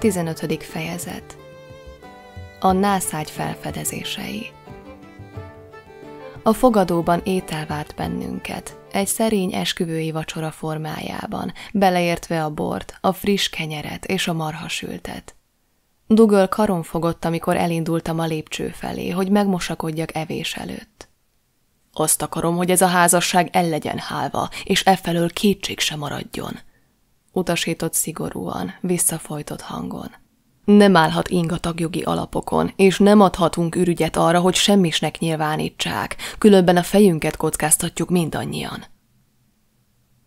15. fejezet A nászágy felfedezései A fogadóban étel várt bennünket, egy szerény esküvői vacsora formájában, beleértve a bort, a friss kenyeret és a marhasültet. Dugöl karon fogott, amikor elindultam a lépcső felé, hogy megmosakodjak evés előtt. Azt akarom, hogy ez a házasság el legyen hálva, és e felől kétség se maradjon – utasított szigorúan, visszafojtott hangon. Nem állhat jogi alapokon, és nem adhatunk ürügyet arra, hogy semmisnek nyilvánítsák, különben a fejünket kockáztatjuk mindannyian.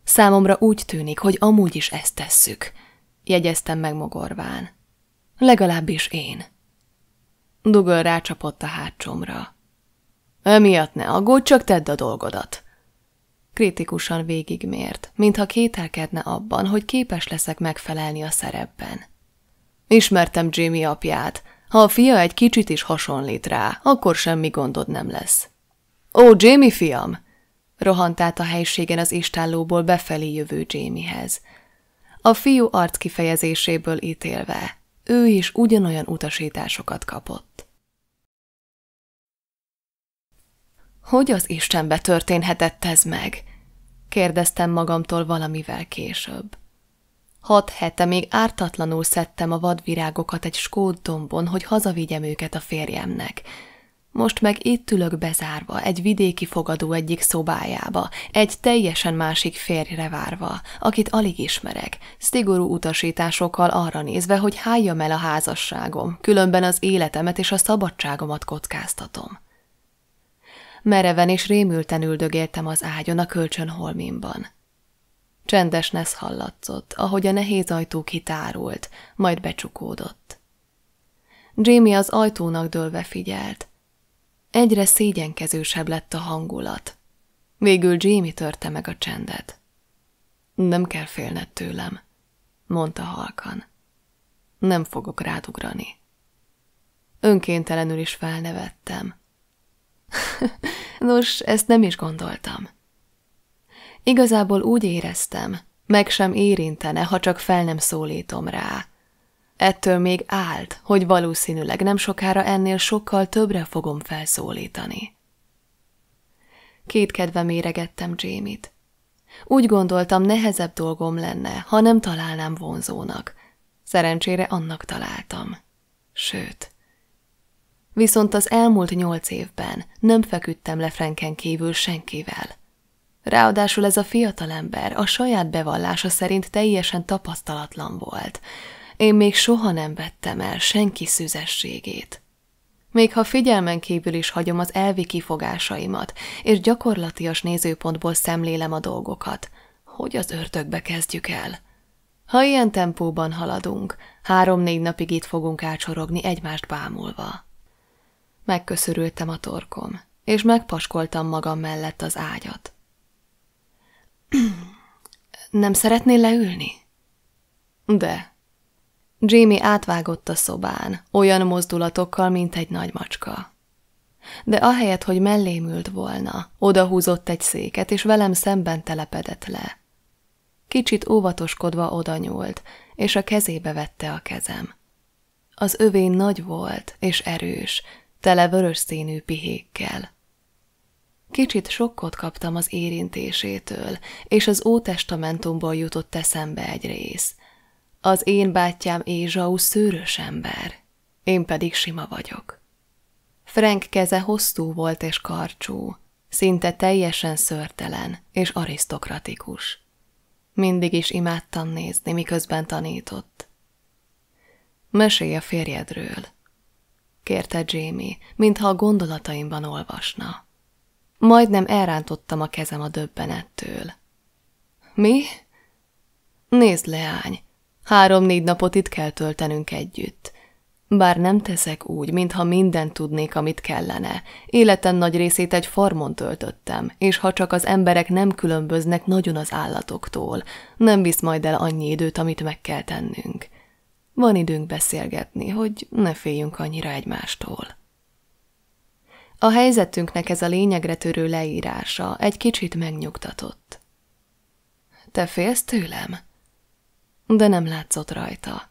Számomra úgy tűnik, hogy amúgy is ezt tesszük, jegyeztem meg mogorván. Legalábbis én. Dugöl rácsapott a hátsomra. Emiatt ne aggódj, csak tedd a dolgodat. Kritikusan végigmért, mintha kételkedne abban, hogy képes leszek megfelelni a szerepben. Ismertem Jimmy apját. Ha a fia egy kicsit is hasonlít rá, akkor semmi gondod nem lesz. Ó, Jamie fiam! Rohant át a helységen az istállóból befelé jövő Jamiehez. A fiú arc kifejezéséből ítélve, ő is ugyanolyan utasításokat kapott. Hogy az Istenbe történhetett ez meg? kérdeztem magamtól valamivel később. Hat hete még ártatlanul szedtem a vadvirágokat egy skót dombon, hogy hazavigyem őket a férjemnek. Most meg itt ülök bezárva, egy vidéki fogadó egyik szobájába, egy teljesen másik férjre várva, akit alig ismerek, szigorú utasításokkal arra nézve, hogy hálljam el a házasságom, különben az életemet és a szabadságomat kockáztatom mereven és rémülten üldögéltem az ágyon a kölcsönholmimban. Csendes nesz hallatszott, ahogy a nehéz ajtó kitárult, majd becsukódott. Jamie az ajtónak dőlve figyelt. Egyre szégyenkezősebb lett a hangulat. Végül Jamie törte meg a csendet. Nem kell félned tőlem, mondta halkan. Nem fogok rádugrani. Önkéntelenül is felnevettem. Nos, ezt nem is gondoltam. Igazából úgy éreztem, meg sem érintene, ha csak fel nem szólítom rá. Ettől még állt, hogy valószínűleg nem sokára ennél sokkal többre fogom felszólítani. kedve méregettem Jamie-t. Úgy gondoltam, nehezebb dolgom lenne, ha nem találnám vonzónak. Szerencsére annak találtam. Sőt, Viszont az elmúlt nyolc évben nem feküdtem le Franken kívül senkivel. Ráadásul ez a fiatalember a saját bevallása szerint teljesen tapasztalatlan volt. Én még soha nem vettem el senki szüzességét. Még ha figyelmen kívül is hagyom az elvi kifogásaimat, és gyakorlatias nézőpontból szemlélem a dolgokat, hogy az ördögbe kezdjük el? Ha ilyen tempóban haladunk, három-négy napig itt fogunk ácsorogni egymást bámulva. Megköszörültem a torkom, és megpaskoltam magam mellett az ágyat. Nem szeretnél leülni? De. Jamie átvágott a szobán, olyan mozdulatokkal, mint egy nagymacska. De ahelyett, hogy mellém ült volna, odahúzott egy széket, és velem szemben telepedett le. Kicsit óvatoskodva oda nyúlt, és a kezébe vette a kezem. Az övé nagy volt és erős, tele vörös színű pihékkel. Kicsit sokkot kaptam az érintésétől, és az ótestamentumból jutott eszembe egy rész. Az én bátyám Ézsau szőrös ember, én pedig sima vagyok. Frank keze hosszú volt és karcsú, szinte teljesen szörtelen és arisztokratikus. Mindig is imádtam nézni, miközben tanított. Mesélj a férjedről, kérte Jamie, mintha a gondolataimban olvasna. Majdnem elrántottam a kezem a döbbenettől. Mi? Nézd, leány, három-négy napot itt kell töltenünk együtt. Bár nem teszek úgy, mintha mindent tudnék, amit kellene. Életem nagy részét egy farmon töltöttem, és ha csak az emberek nem különböznek nagyon az állatoktól, nem visz majd el annyi időt, amit meg kell tennünk. Van időnk beszélgetni, hogy ne féljünk annyira egymástól. A helyzetünknek ez a lényegre törő leírása egy kicsit megnyugtatott. Te félsz tőlem? De nem látszott rajta.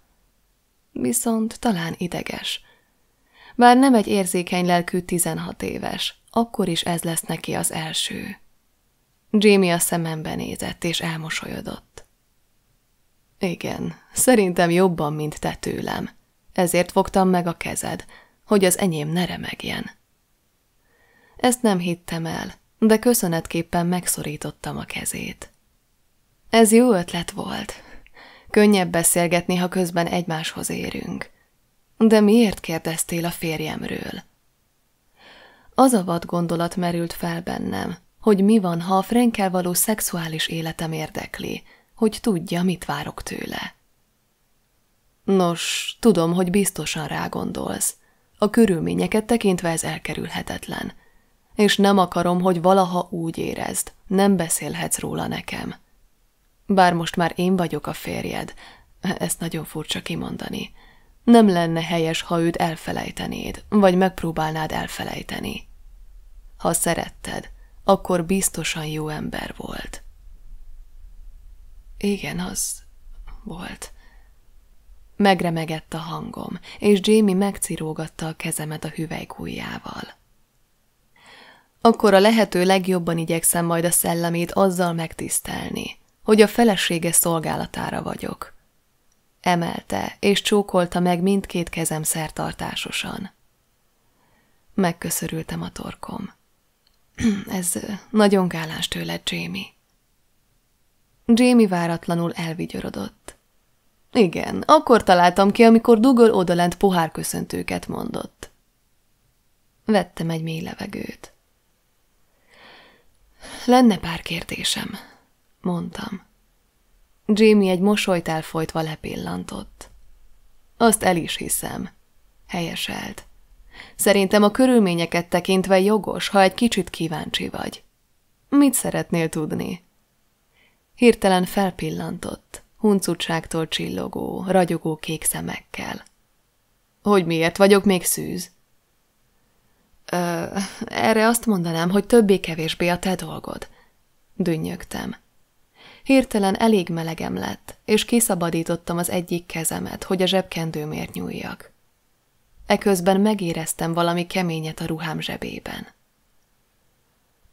Viszont talán ideges. Bár nem egy érzékeny lelkű 16 éves, akkor is ez lesz neki az első. Jamie a szemembe nézett és elmosolyodott. Igen, szerintem jobban, mint te tőlem. Ezért fogtam meg a kezed, hogy az enyém ne remegjen. Ezt nem hittem el, de köszönetképpen megszorítottam a kezét. Ez jó ötlet volt. Könnyebb beszélgetni, ha közben egymáshoz érünk. De miért kérdeztél a férjemről? Az a vad gondolat merült fel bennem, hogy mi van, ha a Frenkel való szexuális életem érdekli, hogy tudja, mit várok tőle. Nos, tudom, hogy biztosan rá gondolsz. A körülményeket tekintve ez elkerülhetetlen. És nem akarom, hogy valaha úgy érezd, nem beszélhetsz róla nekem. Bár most már én vagyok a férjed, ezt nagyon furcsa kimondani. Nem lenne helyes, ha őt elfelejtenéd, vagy megpróbálnád elfelejteni. Ha szeretted, akkor biztosan jó ember volt. Igen, az volt. Megremegett a hangom, és Jamie megcirógatta a kezemet a hüvelykújjával. Akkor a lehető legjobban igyekszem majd a szellemét azzal megtisztelni, hogy a felesége szolgálatára vagyok. Emelte, és csókolta meg mindkét kezem szertartásosan. Megköszörültem a torkom. Ez nagyon gálás tőled, Jamie. Jamie váratlanul elvigyorodott. Igen, akkor találtam ki, amikor Dugol odalent pohárköszöntőket mondott. Vettem egy mély levegőt. Lenne pár kérdésem, mondtam. Jamie egy mosolyt elfolytva lepillantott. Azt el is hiszem, helyeselt. Szerintem a körülményeket tekintve jogos, ha egy kicsit kíváncsi vagy. Mit szeretnél tudni? Hirtelen felpillantott, huncutságtól csillogó, ragyogó kék szemekkel. Hogy miért vagyok még szűz? Ö, erre azt mondanám, hogy többé-kevésbé a te dolgod. Dünnyögtem. Hirtelen elég melegem lett, és kiszabadítottam az egyik kezemet, hogy a zsebkendőmért nyúljak. Eközben megéreztem valami keményet a ruhám zsebében.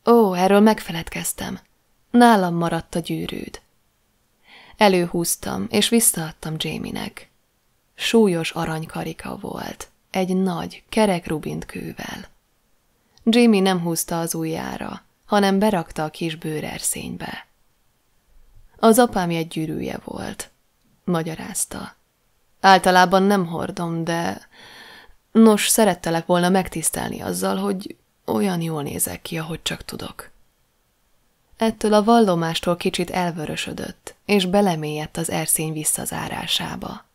Ó, erről megfeledkeztem. Nálam maradt a gyűrűd. Előhúztam, és visszaadtam Jamie-nek. Súlyos aranykarika volt, egy nagy, kerek rubint kővel. Jamie nem húzta az ujjára, hanem berakta a kis bőrerszénybe. Az apám egy gyűrűje volt, magyarázta. Általában nem hordom, de... Nos, szerettelek volna megtisztelni azzal, hogy olyan jól nézek ki, ahogy csak tudok. Ettől a vallomástól kicsit elvörösödött, és belemélyedt az erszény visszazárásába.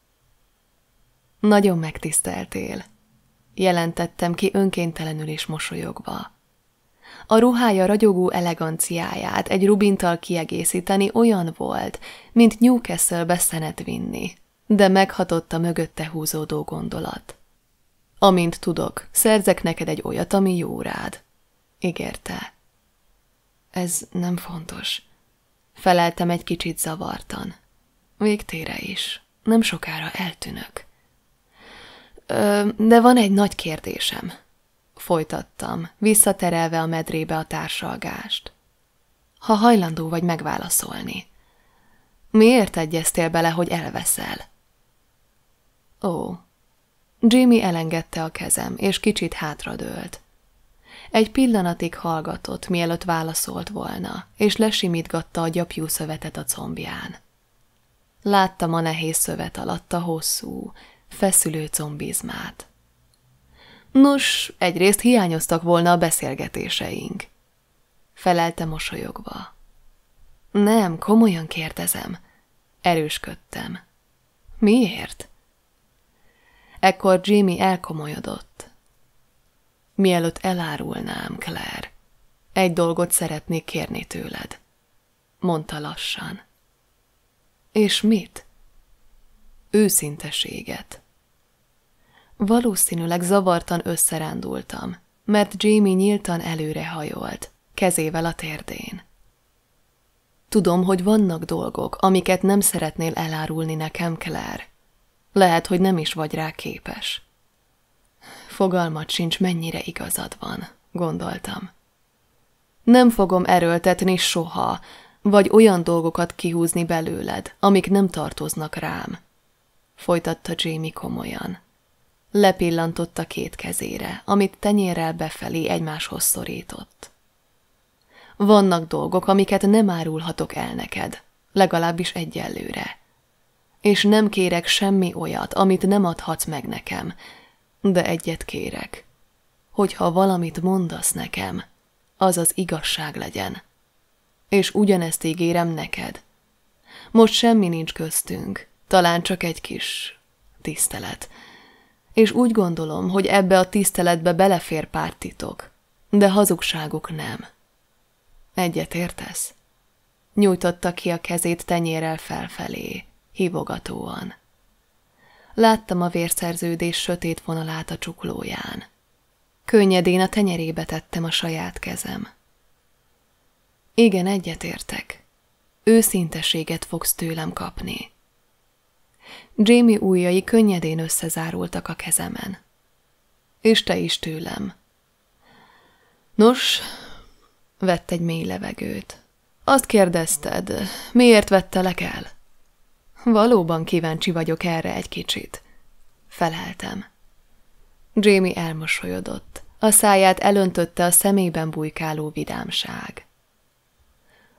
Nagyon megtiszteltél, jelentettem ki önkéntelenül is mosolyogva. A ruhája ragyogó eleganciáját egy rubintal kiegészíteni olyan volt, mint Newcastle-be szenet vinni, de meghatott a mögötte húzódó gondolat. Amint tudok, szerzek neked egy olyat, ami jó rád, ígérte. Ez nem fontos. Feleltem egy kicsit zavartan. Végtére is. Nem sokára eltűnök. Ö, de van egy nagy kérdésem. Folytattam, visszaterelve a medrébe a társalgást. Ha hajlandó vagy megválaszolni. Miért egyeztél bele, hogy elveszel? Ó. Jimmy elengedte a kezem, és kicsit hátradőlt. Egy pillanatig hallgatott, mielőtt válaszolt volna, és lesimítgatta a gyapjú szövetet a combján. Láttam a nehéz szövet alatt a hosszú, feszülő combizmát. Nos, egyrészt hiányoztak volna a beszélgetéseink. Felelte mosolyogva. Nem, komolyan kérdezem. Erősködtem. Miért? Ekkor Jimmy elkomolyodott, Mielőtt elárulnám, Claire, egy dolgot szeretnék kérni tőled, mondta lassan. És mit? Őszinteséget. Valószínűleg zavartan összerándultam, mert Jamie nyíltan előre hajolt, kezével a térdén. Tudom, hogy vannak dolgok, amiket nem szeretnél elárulni nekem, Claire. Lehet, hogy nem is vagy rá képes. Fogalmat sincs, mennyire igazad van, gondoltam. Nem fogom erőltetni soha, vagy olyan dolgokat kihúzni belőled, amik nem tartoznak rám. Folytatta Jamie komolyan. Lepillantotta két kezére, amit tenyérrel befelé egymáshoz szorított. Vannak dolgok, amiket nem árulhatok el neked, legalábbis egyelőre. És nem kérek semmi olyat, amit nem adhatsz meg nekem, de egyet kérek. Hogyha valamit mondasz nekem, az az igazság legyen. És ugyanezt ígérem neked. Most semmi nincs köztünk, talán csak egy kis tisztelet. És úgy gondolom, hogy ebbe a tiszteletbe belefér pár titok, de hazugságuk nem. Egyet értesz? Nyújtotta ki a kezét tenyérrel felfelé, hívogatóan. Láttam a vérszerződés sötét vonalát a csuklóján. Könnyedén a tenyerébe tettem a saját kezem. Igen, egyetértek. Őszinteséget fogsz tőlem kapni. Jamie ujjai könnyedén összezárultak a kezemen. És te is tőlem. Nos, vett egy mély levegőt. Azt kérdezted, miért vettelek el? Valóban kíváncsi vagyok erre egy kicsit. Feleltem. Jamie elmosolyodott. A száját elöntötte a szemében bujkáló vidámság.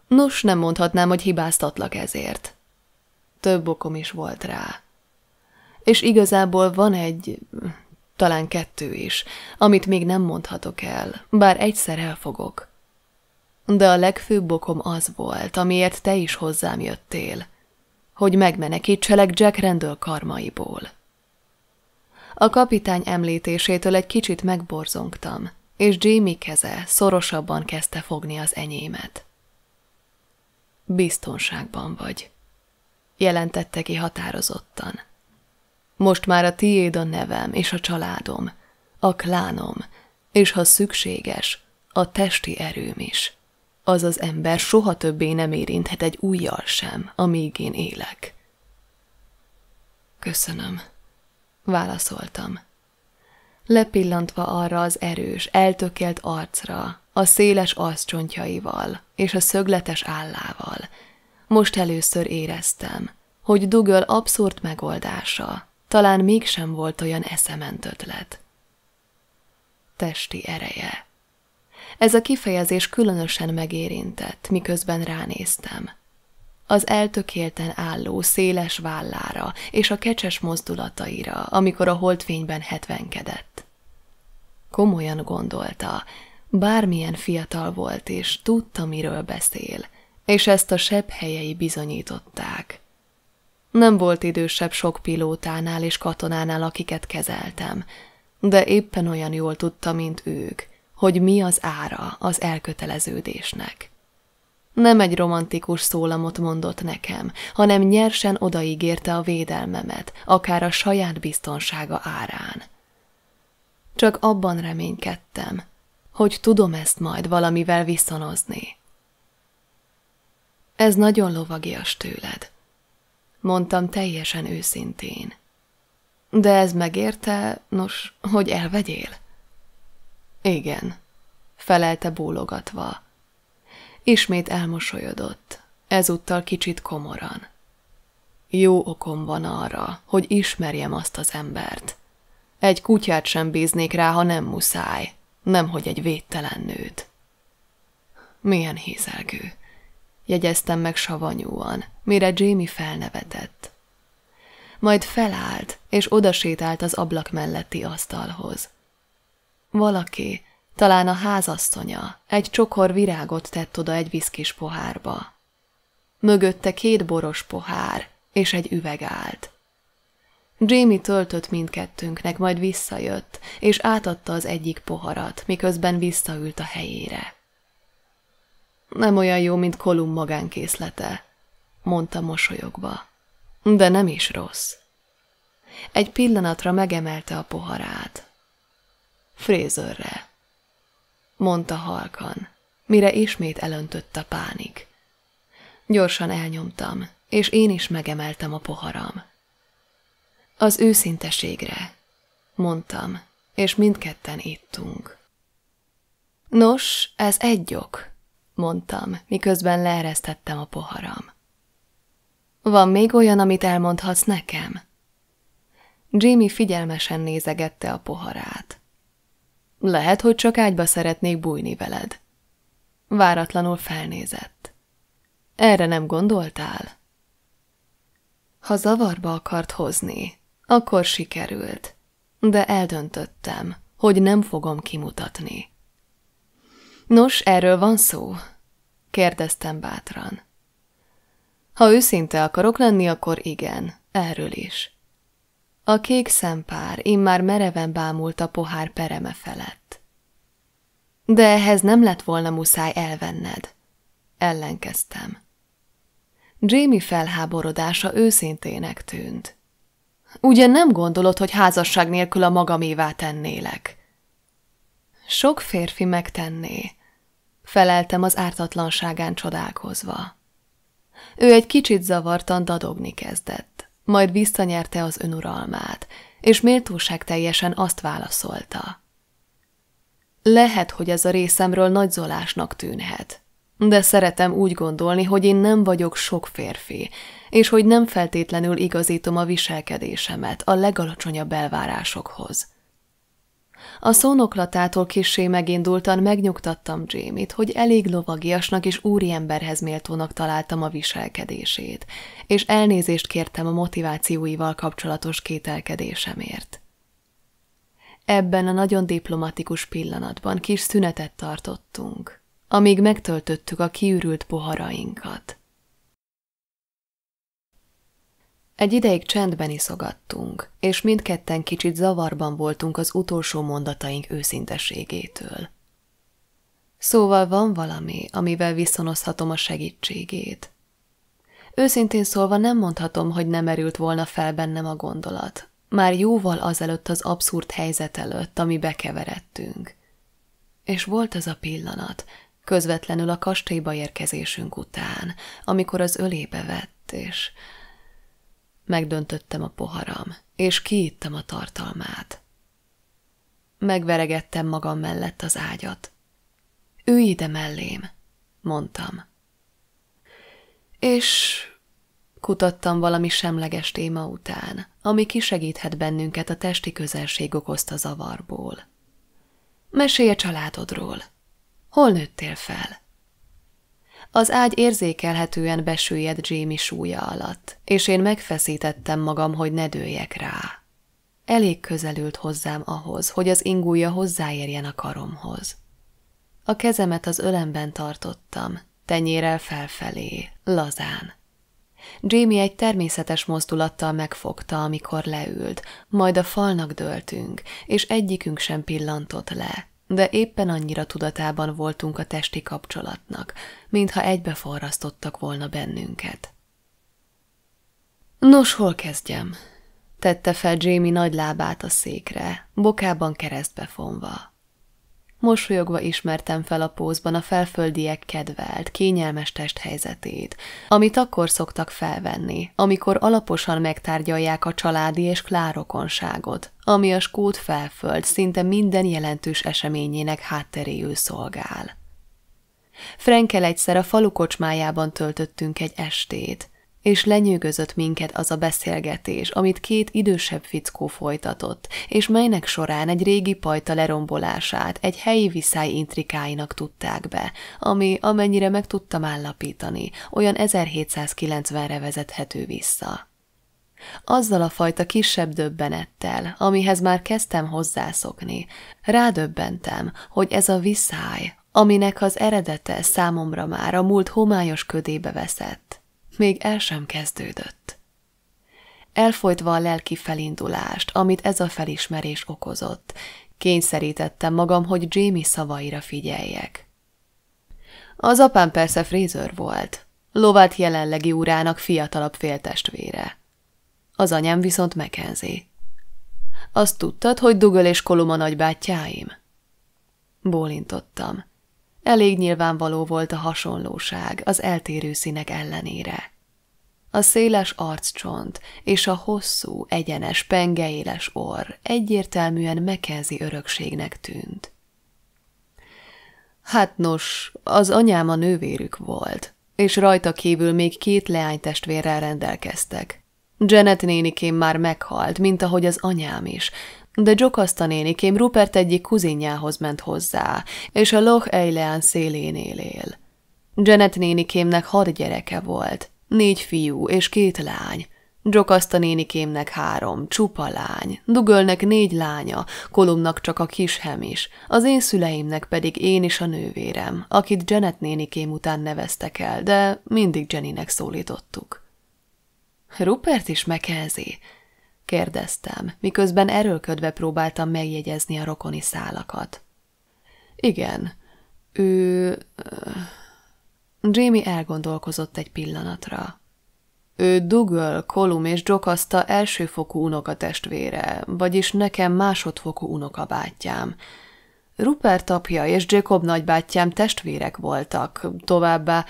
Nos, nem mondhatnám, hogy hibáztatlak ezért. Több okom is volt rá. És igazából van egy, talán kettő is, amit még nem mondhatok el, bár egyszer elfogok. De a legfőbb okom az volt, amiért te is hozzám jöttél – hogy megmenekítselek Jack rendőr karmaiból. A kapitány említésétől egy kicsit megborzongtam, és Jamie keze szorosabban kezdte fogni az enyémet. Biztonságban vagy, jelentette ki határozottan. Most már a tiéd a nevem és a családom, a klánom, és ha szükséges, a testi erőm is az az ember soha többé nem érinthet egy újjal sem, amíg én élek. Köszönöm, válaszoltam. Lepillantva arra az erős, eltökélt arcra, a széles arccsontjaival és a szögletes állával, most először éreztem, hogy Dugöl abszurd megoldása talán mégsem volt olyan eszement ötlet. Testi ereje ez a kifejezés különösen megérintett, miközben ránéztem. Az eltökélten álló, széles vállára és a kecses mozdulataira, amikor a holdfényben hetvenkedett. Komolyan gondolta, bármilyen fiatal volt és tudta, miről beszél, és ezt a sebb helyei bizonyították. Nem volt idősebb sok pilótánál és katonánál, akiket kezeltem, de éppen olyan jól tudta, mint ők – hogy mi az ára az elköteleződésnek. Nem egy romantikus szólamot mondott nekem, hanem nyersen odaígérte a védelmemet, akár a saját biztonsága árán. Csak abban reménykedtem, hogy tudom ezt majd valamivel viszonozni. Ez nagyon lovagias tőled, mondtam teljesen őszintén. De ez megérte, nos, hogy elvegyél? Igen, felelte bólogatva. Ismét elmosolyodott, ezúttal kicsit komoran. Jó okom van arra, hogy ismerjem azt az embert. Egy kutyát sem bíznék rá, ha nem muszáj, nemhogy egy védtelen nőt. Milyen hízelgő, jegyeztem meg savanyúan, mire Jamie felnevetett. Majd felállt, és odasétált az ablak melletti asztalhoz. Valaki, talán a házasszonya, egy csokor virágot tett oda egy viszkis pohárba. Mögötte két boros pohár és egy üveg állt. Jamie töltött mindkettőnknek, majd visszajött, és átadta az egyik poharat, miközben visszaült a helyére. Nem olyan jó, mint Kolum magánkészlete, mondta mosolyogva. De nem is rossz. Egy pillanatra megemelte a poharát. Frézörre, mondta halkan, mire ismét elöntött a pánik. Gyorsan elnyomtam, és én is megemeltem a poharam. Az őszinteségre, mondtam, és mindketten ittunk. Nos, ez egy ok, mondtam, miközben leeresztettem a poharam. Van még olyan, amit elmondhatsz nekem? Jimmy figyelmesen nézegette a poharát. Lehet, hogy csak ágyba szeretnék bújni veled. Váratlanul felnézett. Erre nem gondoltál? Ha zavarba akart hozni, akkor sikerült, de eldöntöttem, hogy nem fogom kimutatni. Nos, erről van szó? kérdeztem bátran. Ha őszinte akarok lenni, akkor igen, erről is. A kék szempár immár mereven bámult a pohár pereme felett. De ehhez nem lett volna muszáj elvenned. Ellenkeztem. Jamie felháborodása őszintének tűnt. Ugye nem gondolod, hogy házasság nélkül a magamévá tennélek? Sok férfi megtenné, feleltem az ártatlanságán csodálkozva. Ő egy kicsit zavartan dadogni kezdett majd visszanyerte az önuralmát, és méltóság teljesen azt válaszolta. Lehet, hogy ez a részemről nagyzolásnak tűnhet, de szeretem úgy gondolni, hogy én nem vagyok sok férfi, és hogy nem feltétlenül igazítom a viselkedésemet a legalacsonyabb elvárásokhoz. A szónoklatától kissé megindultan megnyugtattam Jamie-t, hogy elég lovagiasnak és úriemberhez méltónak találtam a viselkedését, és elnézést kértem a motivációival kapcsolatos kételkedésemért. Ebben a nagyon diplomatikus pillanatban kis szünetet tartottunk, amíg megtöltöttük a kiürült poharainkat. Egy ideig csendben iszogattunk, és mindketten kicsit zavarban voltunk az utolsó mondataink őszinteségétől. Szóval van valami, amivel viszonozhatom a segítségét. Őszintén szólva nem mondhatom, hogy nem erült volna fel bennem a gondolat. Már jóval azelőtt az abszurd helyzet előtt, ami bekeveredtünk. És volt az a pillanat, közvetlenül a kastélyba érkezésünk után, amikor az ölébe vett, és Megdöntöttem a poharam, és kiittem a tartalmát. Megveregettem magam mellett az ágyat. Ülj ide mellém, mondtam. És kutattam valami semleges téma után, ami kisegíthet bennünket a testi közelség okozta zavarból. Mesélj a családodról. Hol nőttél fel? Az ágy érzékelhetően besüllyed Jamie súlya alatt, és én megfeszítettem magam, hogy ne dőljek rá. Elég közelült hozzám ahhoz, hogy az ingúja hozzáérjen a karomhoz. A kezemet az ölemben tartottam, tenyérel felfelé, lazán. Jamie egy természetes mozdulattal megfogta, amikor leült, majd a falnak döltünk, és egyikünk sem pillantott le, de éppen annyira tudatában voltunk a testi kapcsolatnak, mintha egybeforrasztottak volna bennünket. Nos, hol kezdjem? Tette fel Jamie nagy lábát a székre, bokában keresztbe fonva. Mosolyogva ismertem fel a pózban a felföldiek kedvelt, kényelmes testhelyzetét, amit akkor szoktak felvenni, amikor alaposan megtárgyalják a családi és klárokonságot, ami a skót felföld szinte minden jelentős eseményének hátteréül szolgál. Frenkel egyszer a falu kocsmájában töltöttünk egy estét, és lenyűgözött minket az a beszélgetés, amit két idősebb fickó folytatott, és melynek során egy régi pajta lerombolását egy helyi viszály intrikáinak tudták be, ami, amennyire meg tudtam állapítani, olyan 1790-re vezethető vissza. Azzal a fajta kisebb döbbenettel, amihez már kezdtem hozzászokni, rádöbbentem, hogy ez a viszály aminek az eredete számomra már a múlt homályos ködébe veszett, még el sem kezdődött. Elfolytva a lelki felindulást, amit ez a felismerés okozott, kényszerítettem magam, hogy Jamie szavaira figyeljek. Az apám persze Fraser volt, lovát jelenlegi úrának fiatalabb féltestvére. Az anyám viszont Mackenzie. Azt tudtad, hogy Dugöl és Koluma nagybátyáim? Bólintottam. Elég nyilvánvaló volt a hasonlóság az eltérő színek ellenére. A széles arccsont és a hosszú, egyenes, pengeéles orr egyértelműen Mekenzi örökségnek tűnt. Hát nos, az anyám a nővérük volt, és rajta kívül még két leánytestvérrel rendelkeztek. Janet nénikém már meghalt, mint ahogy az anyám is, de Jokasta nénikém Rupert egyik kuzinjához ment hozzá, és a Loch Eileán szélén él. Janet nénikémnek hat gyereke volt, négy fiú és két lány. Jokasta nénikémnek három, csupa lány, Dugölnek négy lánya, Kolumnak csak a hem is, az én szüleimnek pedig én is a nővérem, akit Janet nénikém után neveztek el, de mindig Jennynek szólítottuk. Rupert is McKenzie, kérdeztem, miközben erőlködve próbáltam megjegyezni a rokoni szálakat. Igen, ő... Jamie elgondolkozott egy pillanatra. Ő Dougal, Colum és Jocasta elsőfokú unokatestvére, vagyis nekem másodfokú unokabátyám. Rupert apja és Jacob nagybátyám testvérek voltak, továbbá...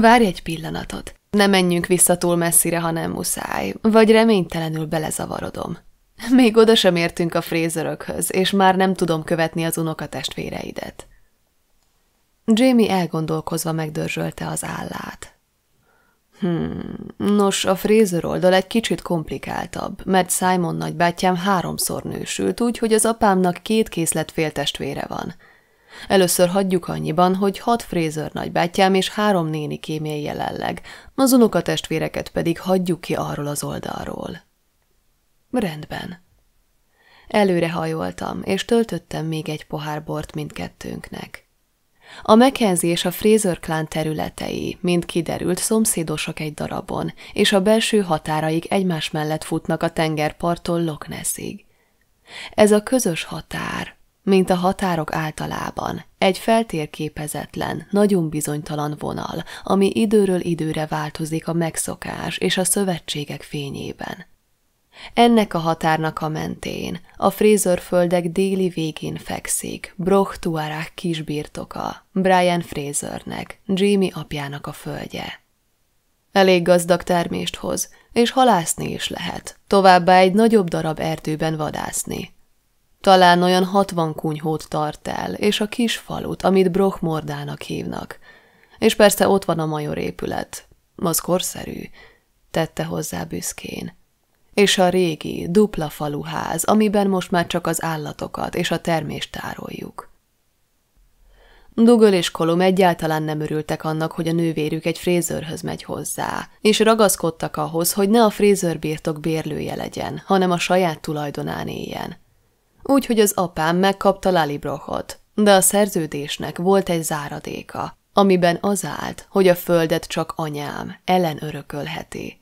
Várj egy pillanatot! Ne menjünk vissza túl messzire, ha nem muszáj, vagy reménytelenül belezavarodom. Még oda sem értünk a frézörökhöz, és már nem tudom követni az unokatestvéreidet. Jamie elgondolkozva megdörzsölte az állát. Hmm, nos, a Fraser oldal egy kicsit komplikáltabb, mert Simon nagybátyám háromszor nősült, úgyhogy az apámnak két készlet féltestvére van – Először hagyjuk annyiban, hogy hat Fraser nagybátyám és három néni kémél jelenleg, az unokatestvéreket pedig hagyjuk ki arról az oldalról. Rendben. Előre hajoltam és töltöttem még egy pohár bort mindkettőnknek. A Mackenzie és a Fraser klán területei, mind kiderült, szomszédosak egy darabon, és a belső határaik egymás mellett futnak a tengerparttól Loch Nessig. Ez a közös határ, mint a határok általában, egy feltérképezetlen, nagyon bizonytalan vonal, ami időről időre változik a megszokás és a szövetségek fényében. Ennek a határnak a mentén, a Fraser-földek déli végén fekszik Broch Tuareg kisbirtoka, Brian Frasernek, Jimmy apjának a földje. Elég gazdag termést hoz, és halászni is lehet, továbbá egy nagyobb darab erdőben vadászni, talán olyan hatvan kunyhót tart el, és a kis falut, amit Brochmordának hívnak. És persze ott van a major épület. Az korszerű, tette hozzá büszkén. És a régi, dupla faluház, amiben most már csak az állatokat és a termést tároljuk. Dugöl és Kolom egyáltalán nem örültek annak, hogy a nővérük egy frézőrhöz megy hozzá, és ragaszkodtak ahhoz, hogy ne a frézőrbirtok bérlője legyen, hanem a saját tulajdonán éljen úgyhogy az apám megkapta Lalibrochot, de a szerződésnek volt egy záradéka, amiben az állt, hogy a földet csak anyám, Ellen örökölheti.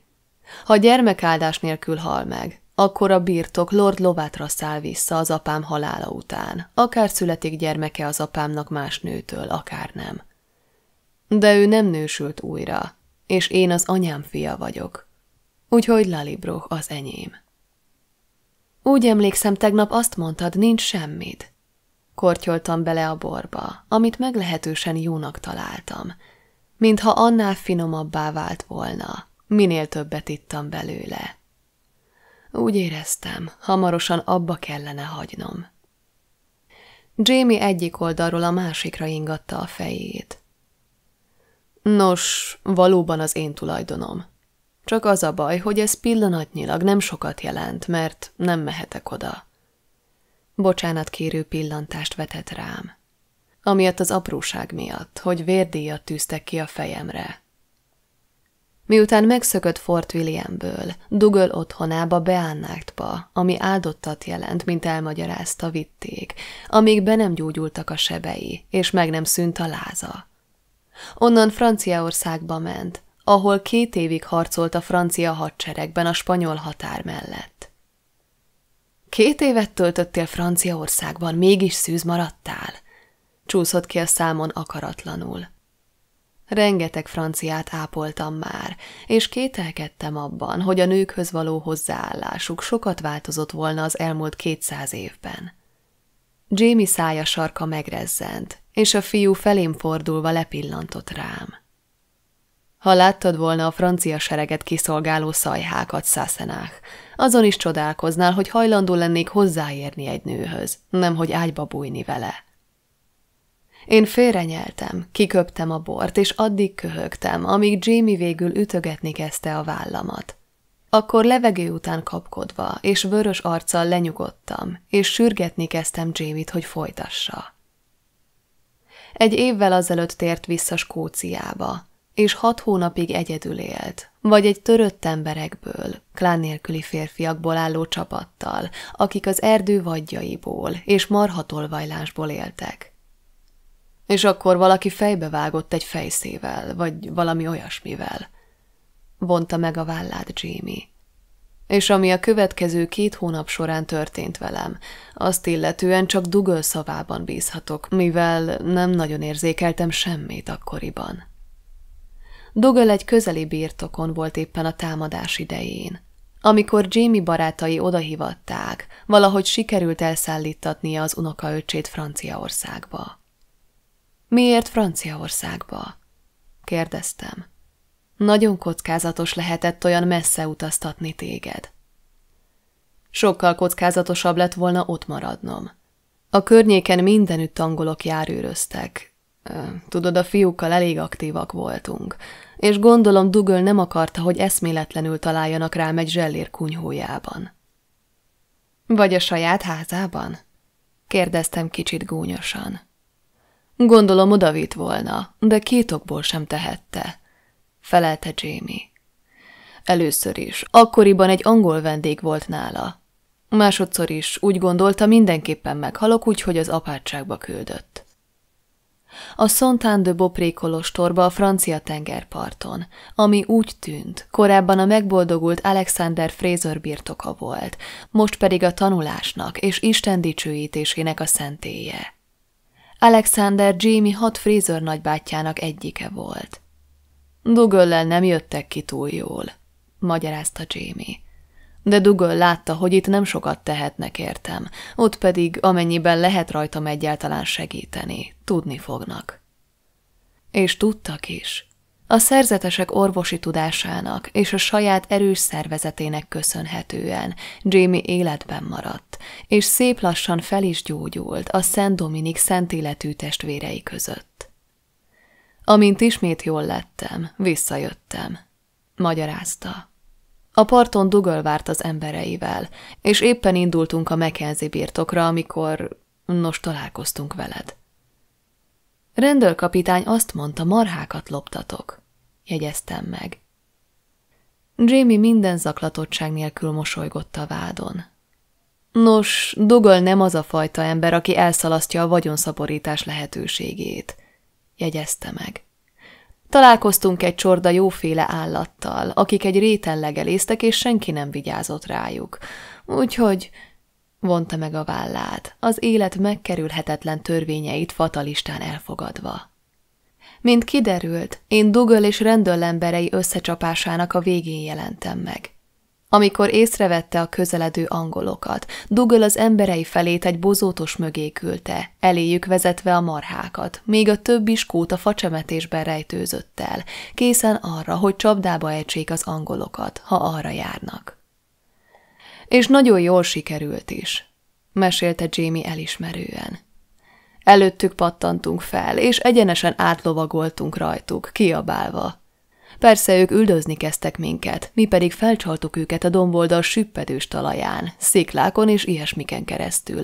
Ha gyermekáldás nélkül hal meg, akkor a birtok Lord Lovátra száll vissza az apám halála után, akár születik gyermeke az apámnak más nőtől, akár nem. De ő nem nősült újra, és én az anyám fia vagyok. Úgyhogy Lalibroch az enyém. Úgy emlékszem, tegnap azt mondtad, nincs semmid. Kortyoltam bele a borba, amit meglehetősen jónak találtam, mintha annál finomabbá vált volna, minél többet ittam belőle. Úgy éreztem, hamarosan abba kellene hagynom. Jamie egyik oldalról a másikra ingatta a fejét. Nos, valóban az én tulajdonom, csak az a baj, hogy ez pillanatnyilag nem sokat jelent, mert nem mehetek oda. Bocsánat kérő pillantást vetett rám. Amiatt az apróság miatt, hogy vérdíjat tűztek ki a fejemre. Miután megszökött Fort Williamből, dugöl otthonába beánnáktba, ami áldottat jelent, mint elmagyarázta, vitték, amíg be nem gyógyultak a sebei, és meg nem szűnt a láza. Onnan Franciaországba ment, ahol két évig harcolt a francia hadseregben a spanyol határ mellett. Két évet töltöttél Franciaországban, mégis szűz maradtál. Csúszott ki a számon akaratlanul. Rengeteg franciát ápoltam már, és kételkedtem abban, hogy a nőkhöz való hozzáállásuk sokat változott volna az elmúlt kétszáz évben. Jamie szája sarka megrezzent, és a fiú felém fordulva lepillantott rám. Ha láttad volna a francia sereget kiszolgáló szajhákat, szászenák, azon is csodálkoznál, hogy hajlandó lennék hozzáérni egy nőhöz, nemhogy ágyba bújni vele. Én félrenyeltem, kiköptem a bort, és addig köhögtem, amíg Jamie végül ütögetni kezdte a vállamat. Akkor levegő után kapkodva és vörös arccal lenyugodtam, és sürgetni kezdtem Jamie-t, hogy folytassa. Egy évvel azelőtt tért vissza Skóciába, és hat hónapig egyedül élt, vagy egy törött emberekből, klán nélküli férfiakból álló csapattal, akik az erdő vadjaiból és marhatolvajlásból éltek. És akkor valaki fejbe vágott egy fejszével, vagy valami olyasmivel. Vonta meg a vállát Jamie. És ami a következő két hónap során történt velem, azt illetően csak Dugöl szavában bízhatok, mivel nem nagyon érzékeltem semmit akkoriban. Dogöl egy közeli birtokon volt éppen a támadás idején. Amikor Jamie barátai odahívatták, valahogy sikerült elszállítatnia az unokaöcsét Franciaországba. Miért Franciaországba? kérdeztem. Nagyon kockázatos lehetett olyan messze utaztatni téged. Sokkal kockázatosabb lett volna ott maradnom. A környéken mindenütt angolok járőröztek. Tudod, a fiúkkal elég aktívak voltunk és gondolom Dugöl nem akarta, hogy eszméletlenül találjanak rám egy zsellér kunyhójában. Vagy a saját házában? kérdeztem kicsit gúnyosan. Gondolom odavít volna, de két okból sem tehette, felelte Jamie. Először is, akkoriban egy angol vendég volt nála. Másodszor is úgy gondolta, mindenképpen meghalok, úgyhogy az apátságba küldött a Sontan de Bopré kolostorba a francia tengerparton, ami úgy tűnt, korábban a megboldogult Alexander Fraser birtoka volt, most pedig a tanulásnak és Isten dicsőítésének a szentélye. Alexander Jamie hat Fraser nagybátyjának egyike volt. Dugöllel nem jöttek ki túl jól, magyarázta Jamie de Dugöl látta, hogy itt nem sokat tehetnek értem, ott pedig amennyiben lehet rajtam egyáltalán segíteni, tudni fognak. És tudtak is. A szerzetesek orvosi tudásának és a saját erős szervezetének köszönhetően Jamie életben maradt, és szép lassan fel is gyógyult a Szent Dominik szent életű testvérei között. Amint ismét jól lettem, visszajöttem, magyarázta. A parton Dugal várt az embereivel, és éppen indultunk a Mackenzie birtokra, amikor nos találkoztunk veled. Rendőrkapitány azt mondta, marhákat loptatok, jegyeztem meg. Jamie minden zaklatottság nélkül mosolygott a vádon. Nos, Dugal nem az a fajta ember, aki elszalasztja a vagyonszaporítás lehetőségét, jegyezte meg. Találkoztunk egy csorda jóféle állattal, akik egy réten legeléztek, és senki nem vigyázott rájuk. Úgyhogy vonta meg a vállát, az élet megkerülhetetlen törvényeit fatalistán elfogadva. Mint kiderült, én Dugöl és rendőrlemberei összecsapásának a végén jelentem meg. Amikor észrevette a közeledő angolokat, Dugel az emberei felét egy bozótos mögé küldte, eléjük vezetve a marhákat, még a többi skót a facsemetésben rejtőzött el, készen arra, hogy csapdába ejtsék az angolokat, ha arra járnak. És nagyon jól sikerült is, mesélte Jamie elismerően. Előttük pattantunk fel, és egyenesen átlovagoltunk rajtuk, kiabálva – Persze ők üldözni kezdtek minket, mi pedig felcsaltuk őket a domboldal süppedős talaján, sziklákon és ilyesmiken keresztül.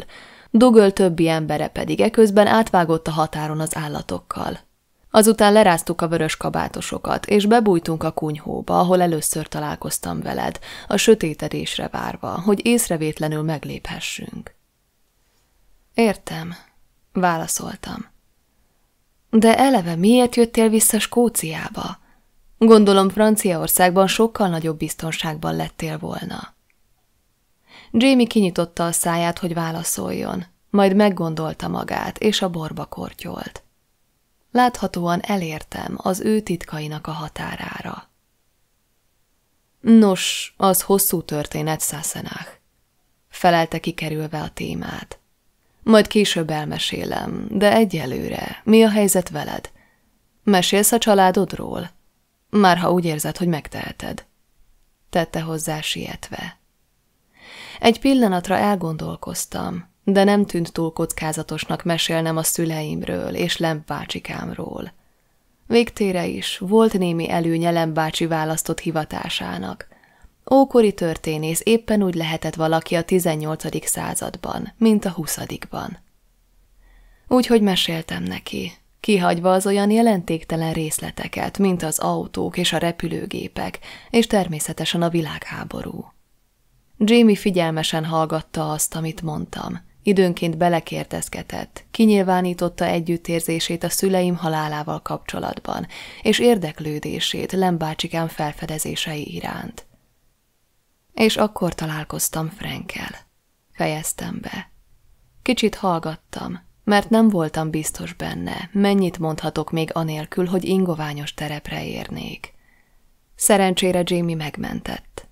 Dugöl többi embere pedig eközben átvágott a határon az állatokkal. Azután leráztuk a vörös kabátosokat, és bebújtunk a kunyhóba, ahol először találkoztam veled, a sötétedésre várva, hogy észrevétlenül megléphessünk. Értem, válaszoltam. De eleve miért jöttél vissza Skóciába? Gondolom Franciaországban sokkal nagyobb biztonságban lettél volna. Jamie kinyitotta a száját, hogy válaszoljon, majd meggondolta magát, és a borba kortyolt. Láthatóan elértem az ő titkainak a határára. Nos, az hosszú történet, Szászenák. Felelte kikerülve a témát. Majd később elmesélem, de egyelőre, mi a helyzet veled? Mesélsz a családodról? már ha úgy érzed, hogy megteheted. Tette hozzá sietve. Egy pillanatra elgondolkoztam, de nem tűnt túl kockázatosnak mesélnem a szüleimről és lempácsikámról. Végtére is volt némi előnye lembácsi választott hivatásának. Ókori történész éppen úgy lehetett valaki a 18. században, mint a 20. -ban. Úgyhogy meséltem neki, kihagyva az olyan jelentéktelen részleteket, mint az autók és a repülőgépek, és természetesen a világháború. Jamie figyelmesen hallgatta azt, amit mondtam. Időnként belekérdezgetett, kinyilvánította együttérzését a szüleim halálával kapcsolatban, és érdeklődését Lembácsikám felfedezései iránt. És akkor találkoztam Frankel. Fejeztem be. Kicsit hallgattam, mert nem voltam biztos benne, mennyit mondhatok még anélkül, hogy ingoványos terepre érnék. Szerencsére Jamie megmentett.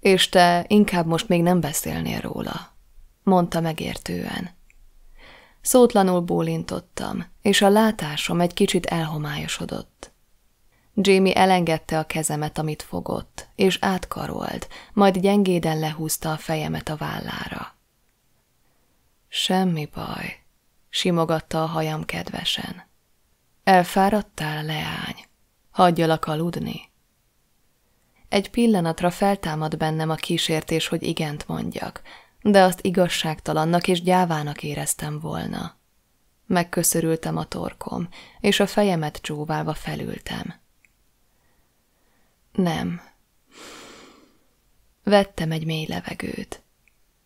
És te inkább most még nem beszélnél róla, mondta megértően. Szótlanul bólintottam, és a látásom egy kicsit elhomályosodott. Jamie elengedte a kezemet, amit fogott, és átkarolt, majd gyengéden lehúzta a fejemet a vállára. Semmi baj, simogatta a hajam kedvesen. Elfáradtál, leány? Hagyjalak aludni? Egy pillanatra feltámad bennem a kísértés, hogy igent mondjak, de azt igazságtalannak és gyávának éreztem volna. Megköszörültem a torkom, és a fejemet csóválva felültem. Nem. Vettem egy mély levegőt.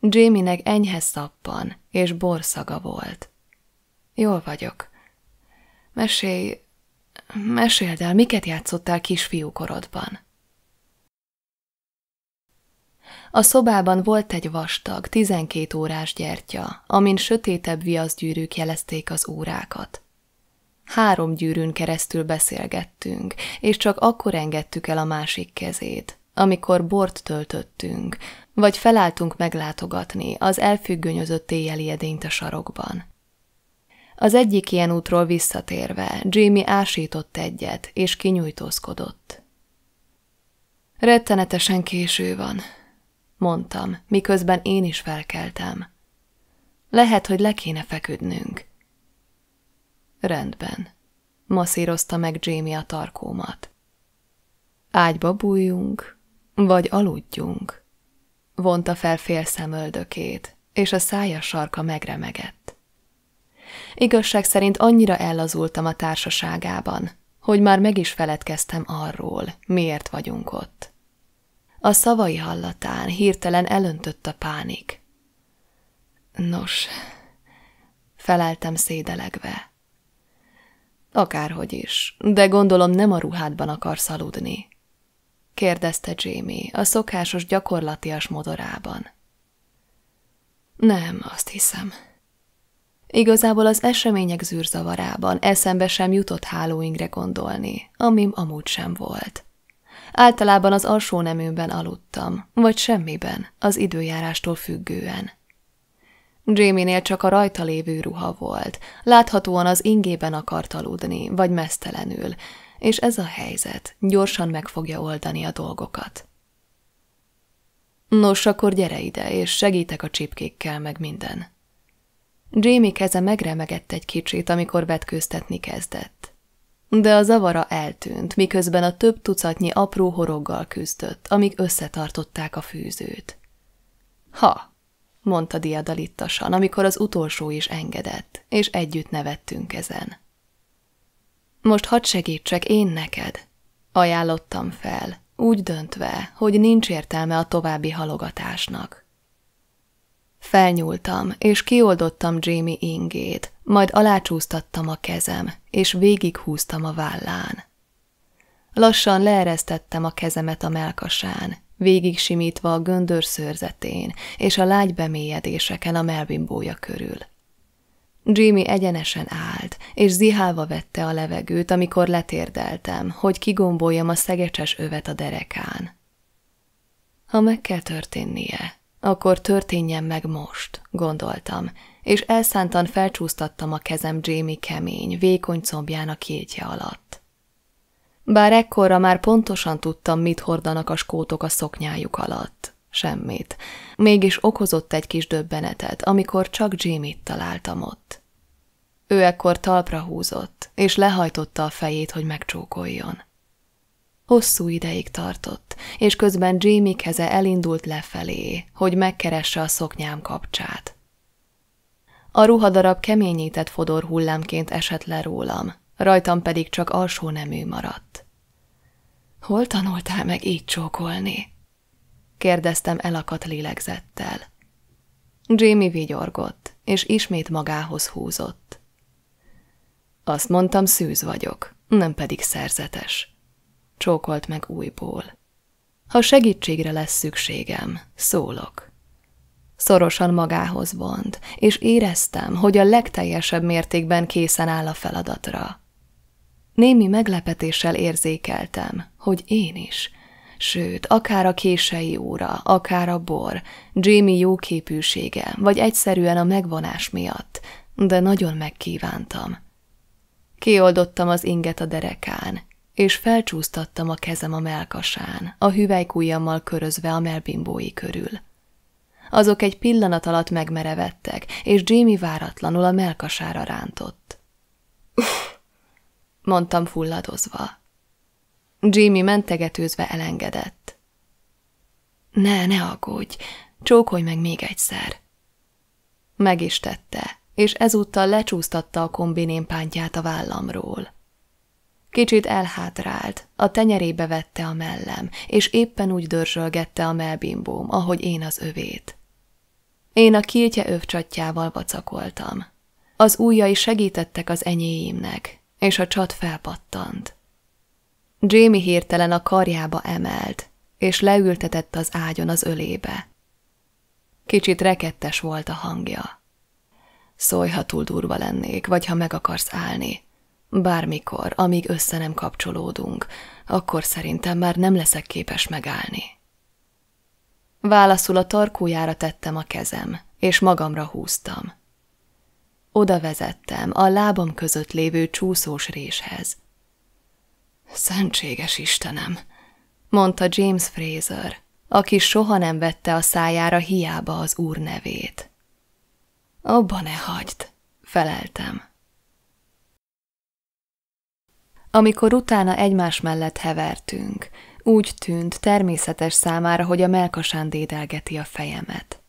Jamie-nek enyhe szappan és borszaga volt. Jól vagyok. Mesélj, meséld el, miket játszottál kisfiú korodban. A szobában volt egy vastag, tizenkét órás gyertya, amin sötétebb viaszgyűrűk jelezték az órákat. Három gyűrűn keresztül beszélgettünk, és csak akkor engedtük el a másik kezét, amikor bort töltöttünk, vagy felálltunk meglátogatni az elfüggönyözött éjjeli edényt a sarokban. Az egyik ilyen útról visszatérve, Jamie ásított egyet, és kinyújtózkodott. Rettenetesen késő van, mondtam, miközben én is felkeltem. Lehet, hogy le kéne feküdnünk. Rendben, masszírozta meg Jamie a tarkómat. Ágyba bújjunk, vagy aludjunk. Vonta fel félszemöldökét, és a szája sarka megremegett. Igazság szerint annyira ellazultam a társaságában, hogy már meg is feledkeztem arról, miért vagyunk ott. A szavai hallatán hirtelen elöntött a pánik. Nos, feleltem szédelegve. Akárhogy is, de gondolom nem a ruhádban akarsz aludni, kérdezte Jamie a szokásos gyakorlatias modorában. Nem, azt hiszem – Igazából az események zűrzavarában eszembe sem jutott hálóingre gondolni, amim amúgy sem volt. Általában az alsó neműben aludtam, vagy semmiben, az időjárástól függően. Jamie-nél csak a rajta lévő ruha volt, láthatóan az ingében akart aludni, vagy mesztelenül, és ez a helyzet gyorsan meg fogja oldani a dolgokat. Nos, akkor gyere ide, és segítek a csipkékkel meg minden. Jamie keze megremegett egy kicsit, amikor vetkőztetni kezdett. De a zavara eltűnt, miközben a több tucatnyi apró horoggal küzdött, amik összetartották a fűzőt. Ha, mondta diadalittasan, amikor az utolsó is engedett, és együtt nevettünk ezen. Most hadd segítsek én neked, ajánlottam fel, úgy döntve, hogy nincs értelme a további halogatásnak. Felnyúltam, és kioldottam Jamie ingét, majd alácsúsztattam a kezem, és végighúztam a vállán. Lassan leeresztettem a kezemet a melkasán, végig simítva a göndör szőrzetén és a lágy bemélyedéseken a melbimbója körül. Jimmy egyenesen állt, és zihálva vette a levegőt, amikor letérdeltem, hogy kigomboljam a szegecses övet a derekán. Ha meg kell történnie, akkor történjen meg most, gondoltam, és elszántan felcsúsztattam a kezem Jamie kemény, vékony a kétje alatt. Bár ekkorra már pontosan tudtam, mit hordanak a skótok a szoknyájuk alatt. Semmit. Mégis okozott egy kis döbbenetet, amikor csak Jamie-t találtam ott. Ő ekkor talpra húzott, és lehajtotta a fejét, hogy megcsókoljon. Hosszú ideig tartott és közben Jamie keze elindult lefelé, hogy megkeresse a szoknyám kapcsát. A ruhadarab keményített fodor hullámként esett le rólam, rajtam pedig csak alsó nemű maradt. Hol tanultál meg így csókolni? kérdeztem elakadt lélegzettel. Jamie vigyorgott, és ismét magához húzott. Azt mondtam, szűz vagyok, nem pedig szerzetes. Csókolt meg újból. Ha segítségre lesz szükségem, szólok. Szorosan magához vont, és éreztem, hogy a legteljesebb mértékben készen áll a feladatra. Némi meglepetéssel érzékeltem, hogy én is, sőt, akár a kései óra, akár a bor, Jamie jóképűsége, vagy egyszerűen a megvonás miatt, de nagyon megkívántam. Kioldottam az inget a derekán, és felcsúsztattam a kezem a melkasán, a hüvelykújjammal körözve a melbimbói körül. Azok egy pillanat alatt megmerevettek, és Jamie váratlanul a melkasára rántott. mondtam fulladozva. Jimmy mentegetőzve elengedett. Ne, ne aggódj, csókolj meg még egyszer. Meg is tette, és ezúttal lecsúsztatta a kombinén pántját a vállamról. Kicsit elhátrált, a tenyerébe vette a mellem, és éppen úgy dörzsölgette a melbimbóm, ahogy én az övét. Én a kiltje övcsatjával vacakoltam. Az ujjai segítettek az enyéimnek, és a csat felpattant. Jamie hirtelen a karjába emelt, és leültetett az ágyon az ölébe. Kicsit rekettes volt a hangja. Szólj, ha túl durva lennék, vagy ha meg akarsz állni. Bármikor, amíg össze nem kapcsolódunk, akkor szerintem már nem leszek képes megállni. Válaszul a tarkójára tettem a kezem, és magamra húztam. Oda vezettem a lábam között lévő csúszós réshez. Szentséges Istenem, mondta James Fraser, aki soha nem vette a szájára hiába az úr nevét. Abba ne hagyd, feleltem. Amikor utána egymás mellett hevertünk, úgy tűnt természetes számára, hogy a melkasán dédelgeti a fejemet.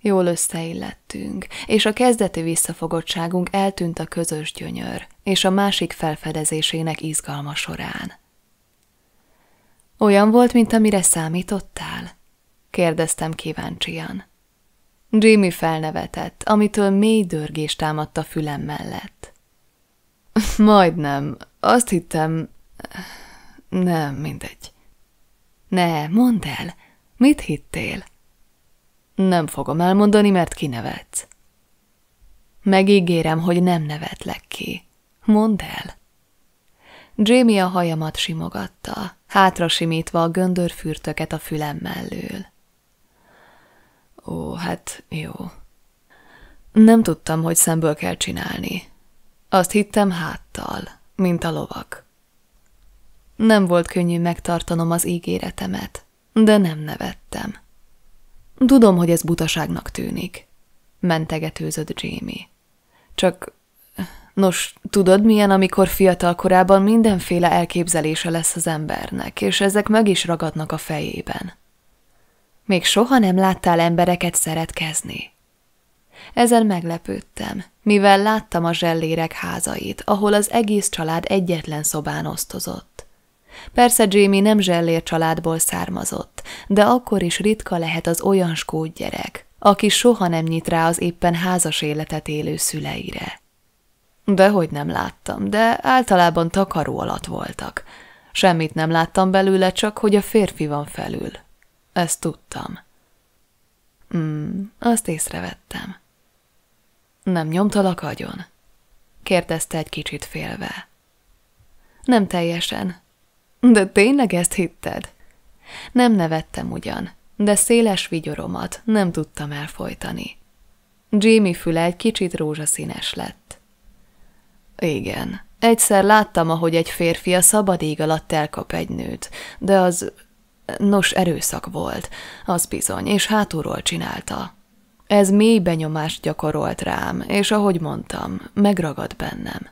Jól összeillettünk, és a kezdeti visszafogottságunk eltűnt a közös gyönyör és a másik felfedezésének izgalma során. Olyan volt, mint amire számítottál? kérdeztem kíváncsian. Jimmy felnevetett, amitől mély dörgés támadt a fülem mellett. Majdnem, azt hittem... Nem, mindegy. Ne, mondd el, mit hittél? Nem fogom elmondani, mert kinevetsz. Megígérem, hogy nem nevetlek ki. Mondd el. Jamie a hajamat simogatta, hátra simítva a göndörfürtöket a fülem mellől. Ó, hát jó. Nem tudtam, hogy szemből kell csinálni. Azt hittem háttal mint a lovak. Nem volt könnyű megtartanom az ígéretemet, de nem nevettem. Tudom, hogy ez butaságnak tűnik, mentegetőzött Jamie. Csak, nos, tudod milyen, amikor fiatal korában mindenféle elképzelése lesz az embernek, és ezek meg is ragadnak a fejében. Még soha nem láttál embereket szeretkezni, ezen meglepődtem, mivel láttam a zsellérek házait, ahol az egész család egyetlen szobán osztozott. Persze Jamie nem zsellér családból származott, de akkor is ritka lehet az olyan skót gyerek, aki soha nem nyit rá az éppen házas életet élő szüleire. Dehogy nem láttam, de általában takaró alatt voltak. Semmit nem láttam belőle, csak hogy a férfi van felül. Ezt tudtam. Hmm, azt észrevettem. Nem nyomtalak agyon? kérdezte egy kicsit félve. Nem teljesen. De tényleg ezt hitted? Nem nevettem ugyan, de széles vigyoromat nem tudtam elfolytani. Jamie füle egy kicsit rózsaszínes lett. Igen, egyszer láttam, ahogy egy férfi a szabad ég alatt elkap egy nőt, de az... Nos, erőszak volt, az bizony, és hátulról csinálta. Ez mély benyomást gyakorolt rám, és ahogy mondtam, megragad bennem.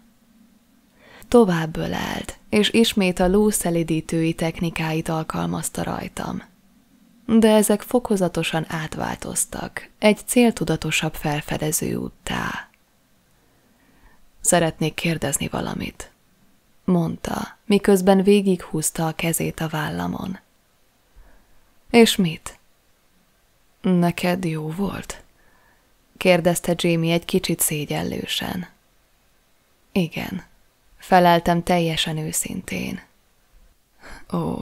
Tovább ölelt, és ismét a lószelidítői technikáit alkalmazta rajtam. De ezek fokozatosan átváltoztak, egy céltudatosabb felfedező úttá. Szeretnék kérdezni valamit, mondta, miközben végighúzta a kezét a vállamon. És mit? Neked jó volt? kérdezte Jamie egy kicsit szégyellősen. Igen, feleltem teljesen őszintén. Ó,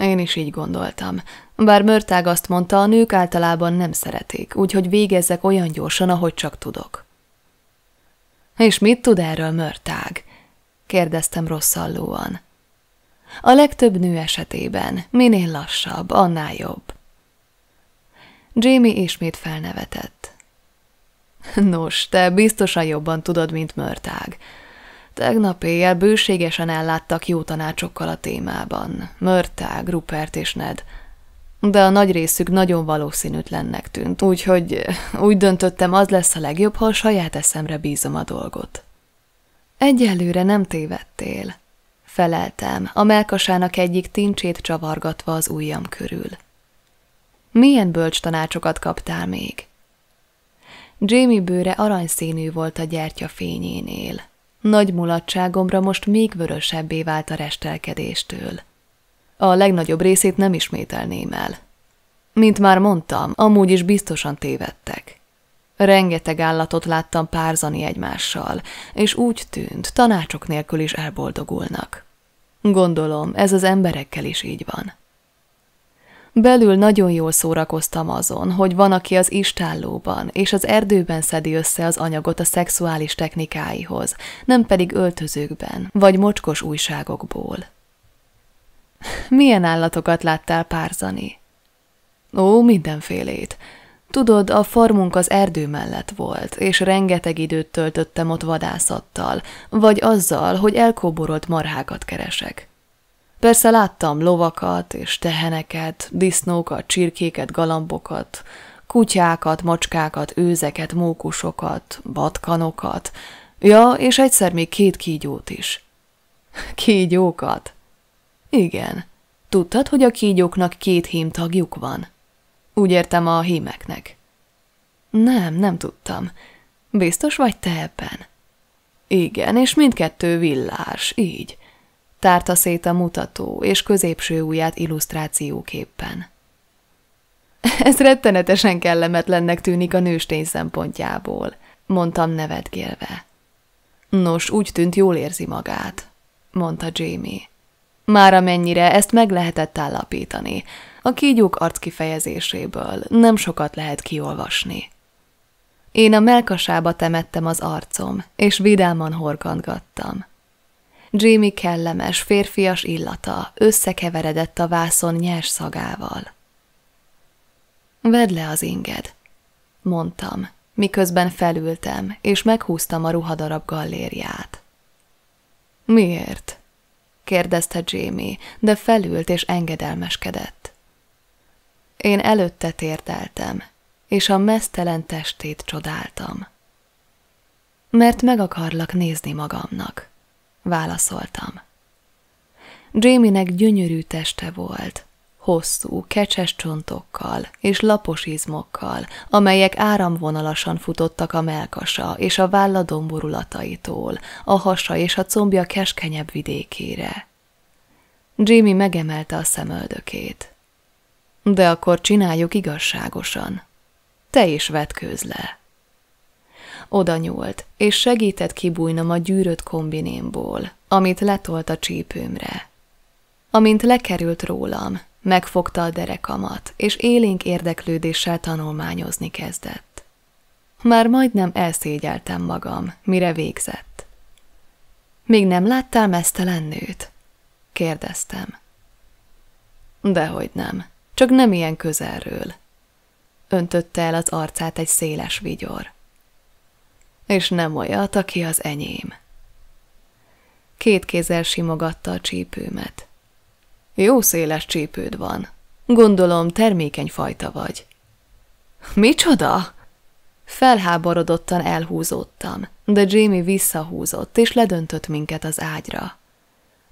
én is így gondoltam. Bár Mörtág azt mondta, a nők általában nem szeretik, úgyhogy végezzek olyan gyorsan, ahogy csak tudok. És mit tud erről Mörtág? kérdeztem rosszallóan. A legtöbb nő esetében, minél lassabb, annál jobb. Jamie ismét felnevetett. Nos, te biztosan jobban tudod, mint Mörtág. Tegnap éjjel bőségesen elláttak jó tanácsokkal a témában. Mörtág, Rupert és Ned. De a nagy részük nagyon valószínűtlennek tűnt, úgyhogy úgy döntöttem, az lesz a legjobb, ha a saját eszemre bízom a dolgot. Egyelőre nem tévedtél. Feleltem, a melkasának egyik tincsét csavargatva az ujjam körül. Milyen bölcs tanácsokat kaptál még? – Jamie bőre aranyszínű volt a gyertya fényénél. Nagy mulatságomra most még vörösebbé vált a restelkedéstől. A legnagyobb részét nem ismételném el. Mint már mondtam, amúgy is biztosan tévedtek. Rengeteg állatot láttam párzani egymással, és úgy tűnt, tanácsok nélkül is elboldogulnak. Gondolom, ez az emberekkel is így van. Belül nagyon jól szórakoztam azon, hogy van, aki az istállóban és az erdőben szedi össze az anyagot a szexuális technikáihoz, nem pedig öltözőkben, vagy mocskos újságokból. Milyen állatokat láttál párzani? Ó, mindenfélét. Tudod, a farmunk az erdő mellett volt, és rengeteg időt töltöttem ott vadászattal, vagy azzal, hogy elkóborolt marhákat keresek. Persze láttam lovakat és teheneket, disznókat, csirkéket, galambokat, kutyákat, macskákat, őzeket, mókusokat, batkanokat, ja, és egyszer még két kígyót is. Kígyókat? Igen. Tudtad, hogy a kígyóknak két hímtagjuk van? Úgy értem a hímeknek. Nem, nem tudtam. Biztos vagy te ebben? Igen, és mindkettő villás, így tárta szét a mutató és középső ujját illusztrációképpen. Ez rettenetesen kellemetlennek tűnik a nőstény szempontjából, mondtam nevetgélve. Nos, úgy tűnt, jól érzi magát, mondta Jamie. Már amennyire ezt meg lehetett állapítani, a kígyók arc kifejezéséből nem sokat lehet kiolvasni. Én a melkasába temettem az arcom, és vidáman horgantgattam. Jimmy kellemes, férfias illata összekeveredett a vászon nyers szagával. Vedd le az inged, mondtam, miközben felültem, és meghúztam a ruhadarab gallériát. Miért? kérdezte Jamie, de felült és engedelmeskedett. Én előtte térdeltem, és a mesztelen testét csodáltam. Mert meg akarlak nézni magamnak válaszoltam. Jamie-nek gyönyörű teste volt, hosszú, kecses csontokkal és lapos izmokkal, amelyek áramvonalasan futottak a melkasa és a válladomborulataitól, a hasa és a combja keskenyebb vidékére. Jamie megemelte a szemöldökét. De akkor csináljuk igazságosan. Te is vetkőz le. Oda nyúlt, és segített kibújnom a gyűrött kombinémból, amit letolt a csípőmre. Amint lekerült rólam, megfogta a derekamat, és élénk érdeklődéssel tanulmányozni kezdett. Már majdnem elszégyeltem magam, mire végzett. Még nem láttál mesztelen nőt? kérdeztem. Dehogy nem, csak nem ilyen közelről. Öntötte el az arcát egy széles vigyor és nem olyat, aki az enyém. Két kézzel simogatta a csípőmet. Jó széles csípőd van. Gondolom, termékeny fajta vagy. Micsoda? Felháborodottan elhúzódtam, de Jamie visszahúzott, és ledöntött minket az ágyra.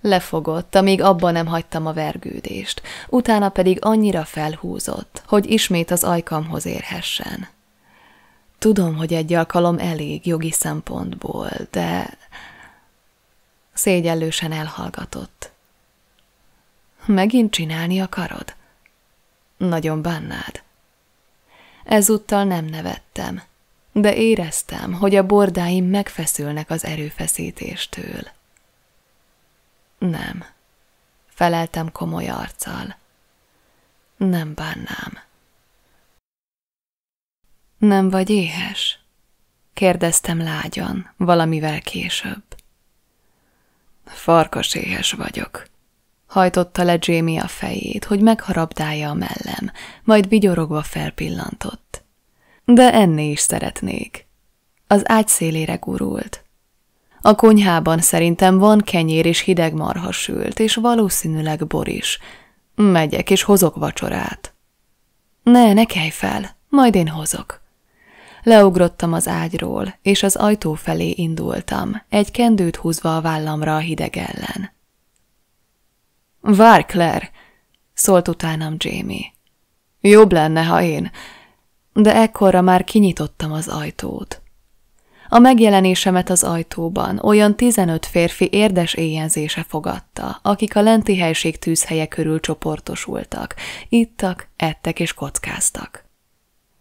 Lefogott, amíg abba nem hagytam a vergődést, utána pedig annyira felhúzott, hogy ismét az ajkamhoz érhessen. Tudom, hogy egy alkalom elég jogi szempontból, de szégyellősen elhallgatott. Megint csinálni akarod? Nagyon bánnád. Ezúttal nem nevettem, de éreztem, hogy a bordáim megfeszülnek az erőfeszítéstől. Nem, feleltem komoly arccal. Nem bánnám. Nem vagy éhes? Kérdeztem lágyan, valamivel később. Farkas éhes vagyok. Hajtotta le Jamie a fejét, hogy megharabdálja a mellem, majd vigyorogva felpillantott. De enni is szeretnék. Az ágy szélére gurult. A konyhában szerintem van kenyér és hideg sült, és valószínűleg bor is. Megyek és hozok vacsorát. Ne, ne kelj fel, majd én hozok. Leugrottam az ágyról, és az ajtó felé indultam, egy kendőt húzva a vállamra a hideg ellen. Vár, Claire! szólt utánam Jamie. Jobb lenne, ha én, de ekkorra már kinyitottam az ajtót. A megjelenésemet az ajtóban olyan tizenöt férfi érdes éjjelzése fogadta, akik a lenti helység tűzhelye körül csoportosultak, ittak, ettek és kockáztak.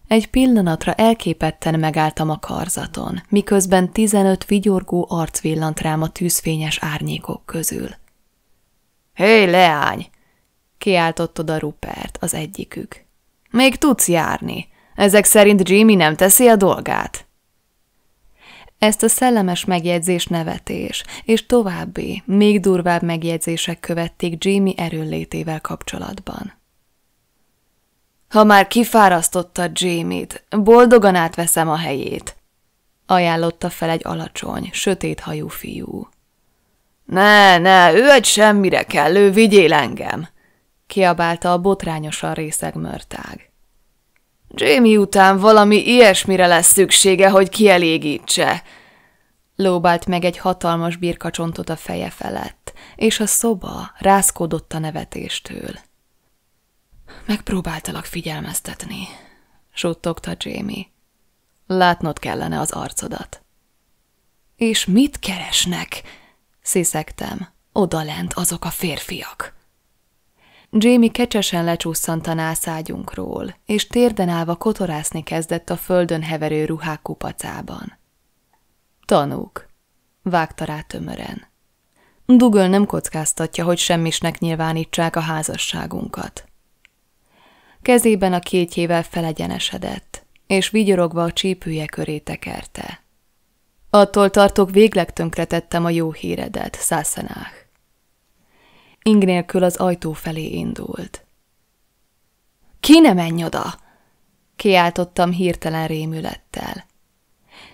Egy pillanatra elképetten megálltam a karzaton, miközben tizenöt vigyorgó arc villant rám a tűzfényes árnyékok közül. – Hé, leány! – kiáltott oda Rupert, az egyikük. – Még tudsz járni. Ezek szerint Jimmy nem teszi a dolgát. Ezt a szellemes megjegyzés nevetés, és további, még durvább megjegyzések követték Jimmy erőllétével kapcsolatban. Ha már kifárasztotta Jamie-t, boldogan átveszem a helyét, ajánlotta fel egy alacsony, sötét hajú fiú. Ne, ne, ő egy semmire kellő, vigyél engem! kiabálta a botrányosan részeg mörtág. Jamie után valami ilyesmire lesz szüksége, hogy kielégítse. Lóbált meg egy hatalmas birkacsontot a feje felett, és a szoba rászkódott a nevetéstől. Megpróbáltalak figyelmeztetni, suttogta Jamie. Látnod kellene az arcodat. És mit keresnek? sziszegtem. Oda lent azok a férfiak. Jamie kecsesen lecsúszant a nászágyunkról, és térden állva kotorászni kezdett a földön heverő ruhák kupacában. Tanúk, vágta rá tömören. Dugöl nem kockáztatja, hogy semmisnek nyilvánítsák a házasságunkat kezében a kétjével felegyenesedett, és vigyorogva a csípője köré tekerte. Attól tartok, végleg tönkretettem a jó híredet, Szászenách. Ing nélkül az ajtó felé indult. Ki ne menj oda! Kiáltottam hirtelen rémülettel.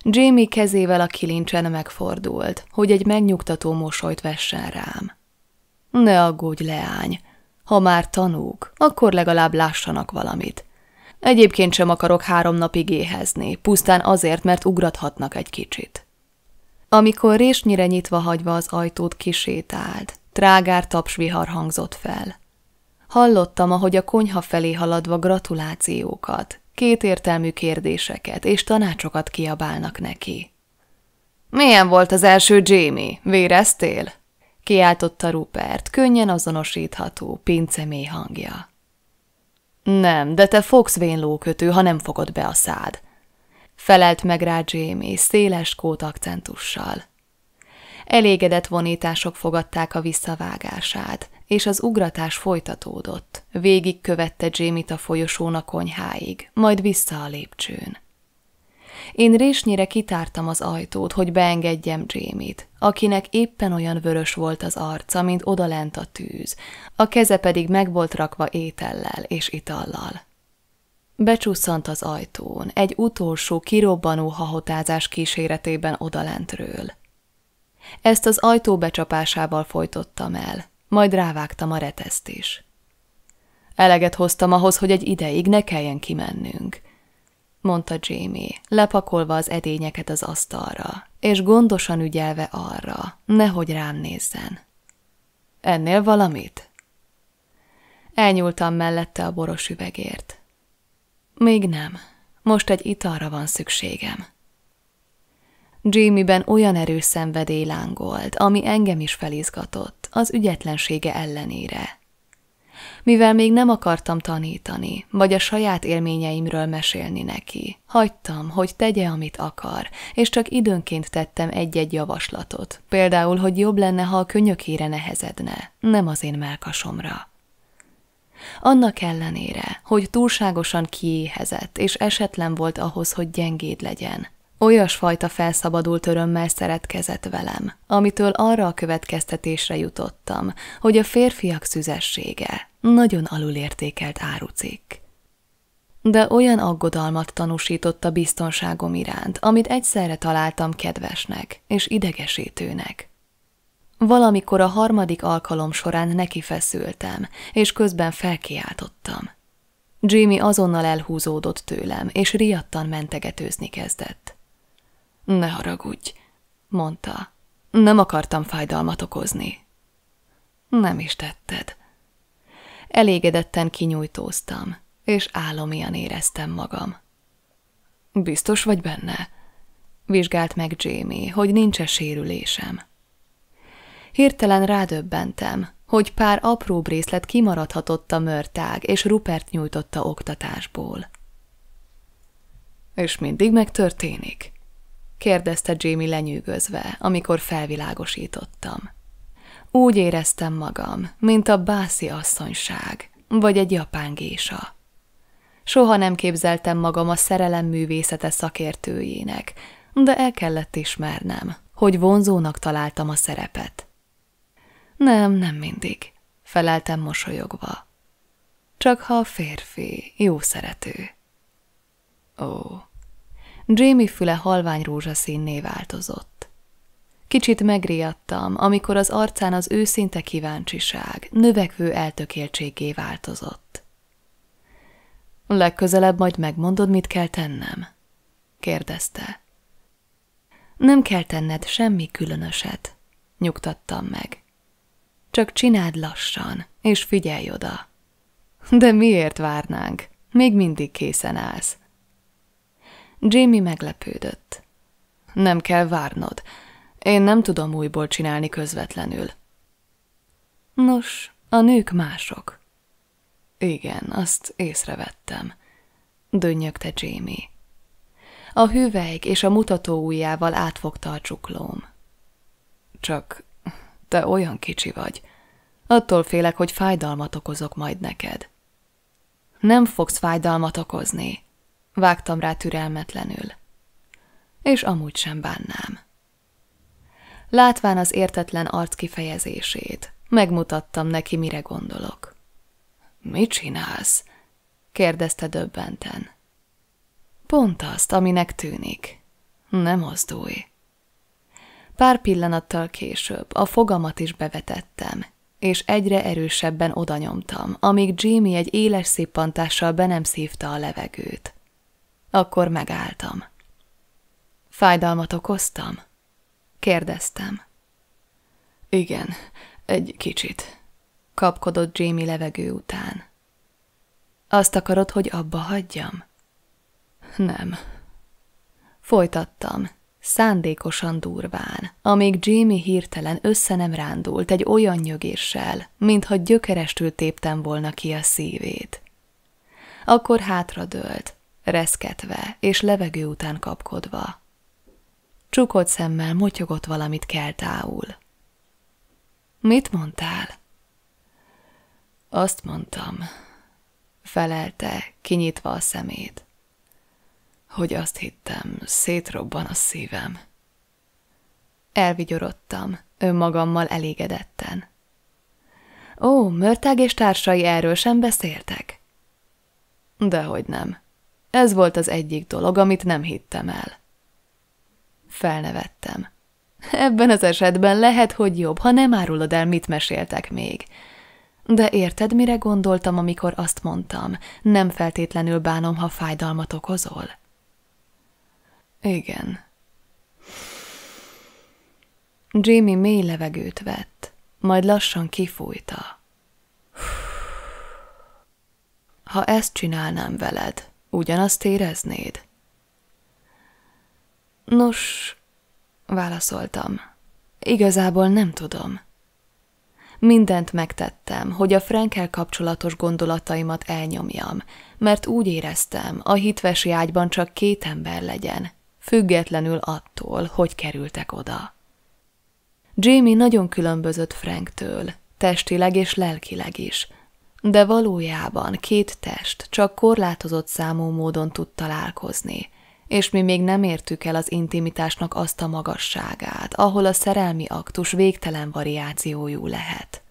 Jamie kezével a kilincsen megfordult, hogy egy megnyugtató mosolyt vessen rám. Ne aggódj, leány, ha már tanúk, akkor legalább lássanak valamit. Egyébként sem akarok három napig éhezni, pusztán azért, mert ugrathatnak egy kicsit. Amikor résnyire nyitva hagyva az ajtót kisétált, trágár tapsvihar hangzott fel. Hallottam, ahogy a konyha felé haladva gratulációkat, kétértelmű kérdéseket és tanácsokat kiabálnak neki. Milyen volt az első Jamie? Véreztél? kiáltotta Rupert, könnyen azonosítható, pincemély hangja. Nem, de te fogsz vénlókötő, ha nem fogod be a szád. Felelt meg rá Jamie széles kót akcentussal. Elégedett vonítások fogadták a visszavágását, és az ugratás folytatódott. Végig követte Jamie-t a folyosón a konyháig, majd vissza a lépcsőn. Én résnyire kitártam az ajtót, hogy beengedjem Jamie-t, akinek éppen olyan vörös volt az arca, mint odalent a tűz, a keze pedig meg volt rakva étellel és itallal. Becsusszant az ajtón, egy utolsó kirobbanó hahotázás kíséretében odalentről. Ezt az ajtó becsapásával folytottam el, majd rávágtam a reteszt is. Eleget hoztam ahhoz, hogy egy ideig ne kelljen kimennünk mondta Jamie, lepakolva az edényeket az asztalra, és gondosan ügyelve arra, nehogy rám nézzen. Ennél valamit? Elnyúltam mellette a boros üvegért. Még nem. Most egy italra van szükségem. Jamie-ben olyan erős szenvedély lángolt, ami engem is felizgatott, az ügyetlensége ellenére, mivel még nem akartam tanítani, vagy a saját élményeimről mesélni neki, hagytam, hogy tegye, amit akar, és csak időnként tettem egy-egy javaslatot, például, hogy jobb lenne, ha a könyökére nehezedne, nem az én melkasomra. Annak ellenére, hogy túlságosan kiéhezett és esetlen volt ahhoz, hogy gyengéd legyen, Olyasfajta felszabadult örömmel szeretkezett velem, amitől arra a következtetésre jutottam, hogy a férfiak szüzessége nagyon alulértékelt árucik. De olyan aggodalmat tanúsított a biztonságom iránt, amit egyszerre találtam kedvesnek és idegesítőnek. Valamikor a harmadik alkalom során neki feszültem, és közben felkiáltottam. Jimmy azonnal elhúzódott tőlem, és riadtan mentegetőzni kezdett. Ne haragudj, mondta. Nem akartam fájdalmat okozni. Nem is tetted. Elégedetten kinyújtóztam, és álomian éreztem magam. Biztos vagy benne? Vizsgált meg Jamie, hogy nincs-e sérülésem. Hirtelen rádöbbentem, hogy pár apró részlet kimaradhatott a mörtág, és Rupert nyújtotta oktatásból. És mindig megtörténik? kérdezte Jamie lenyűgözve, amikor felvilágosítottam. Úgy éreztem magam, mint a bászi asszonyság, vagy egy japán gésa. Soha nem képzeltem magam a szerelem művészete szakértőjének, de el kellett ismernem, hogy vonzónak találtam a szerepet. Nem, nem mindig, feleltem mosolyogva. Csak ha a férfi jó szerető. Ó, Jamie füle halvány rózsaszínné változott. Kicsit megriadtam, amikor az arcán az őszinte kíváncsiság, növekvő eltökéltségé változott. Legközelebb majd megmondod, mit kell tennem? kérdezte. Nem kell tenned semmi különöset, nyugtattam meg. Csak csináld lassan, és figyelj oda. De miért várnánk? Még mindig készen állsz. Jimmy meglepődött. Nem kell várnod. Én nem tudom újból csinálni közvetlenül. Nos, a nők mások. Igen, azt észrevettem. Dönnyögte Jamie. A hüvelyk és a mutató ujjával átfogta a csuklóm. Csak te olyan kicsi vagy. Attól félek, hogy fájdalmat okozok majd neked. Nem fogsz fájdalmat okozni, Vágtam rá türelmetlenül. És amúgy sem bánnám. Látván az értetlen arc kifejezését, megmutattam neki, mire gondolok. Mit csinálsz? kérdezte döbbenten. Pont azt, aminek tűnik. Nem mozdulj. Pár pillanattal később a fogamat is bevetettem, és egyre erősebben odanyomtam, amíg Jimmy egy éles szippantással be nem szívta a levegőt. Akkor megálltam. Fájdalmat okoztam? Kérdeztem. Igen, egy kicsit. Kapkodott Jamie levegő után. Azt akarod, hogy abba hagyjam? Nem. Folytattam, szándékosan durván, amíg Jamie hirtelen össze nem rándult egy olyan nyögéssel, mintha gyökerestül téptem volna ki a szívét. Akkor hátradőlt, reszketve és levegő után kapkodva. Csukott szemmel motyogott valamit keltául. Mit mondtál? Azt mondtam, felelte, kinyitva a szemét, hogy azt hittem, szétrobban a szívem. Elvigyorodtam, önmagammal elégedetten. Ó, Mörtág és társai erről sem beszéltek? Dehogy nem. Ez volt az egyik dolog, amit nem hittem el. Felnevettem. Ebben az esetben lehet, hogy jobb, ha nem árulod el, mit meséltek még. De érted, mire gondoltam, amikor azt mondtam, nem feltétlenül bánom, ha fájdalmat okozol? Igen. Jimmy mély levegőt vett, majd lassan kifújta. Ha ezt csinálnám veled, ugyanazt éreznéd? Nos, válaszoltam, igazából nem tudom. Mindent megtettem, hogy a Frankel kapcsolatos gondolataimat elnyomjam, mert úgy éreztem, a hitvesi ágyban csak két ember legyen, függetlenül attól, hogy kerültek oda. Jamie nagyon különbözött Franktől, testileg és lelkileg is – de valójában két test csak korlátozott számú módon tud találkozni, és mi még nem értük el az intimitásnak azt a magasságát, ahol a szerelmi aktus végtelen variációjú lehet.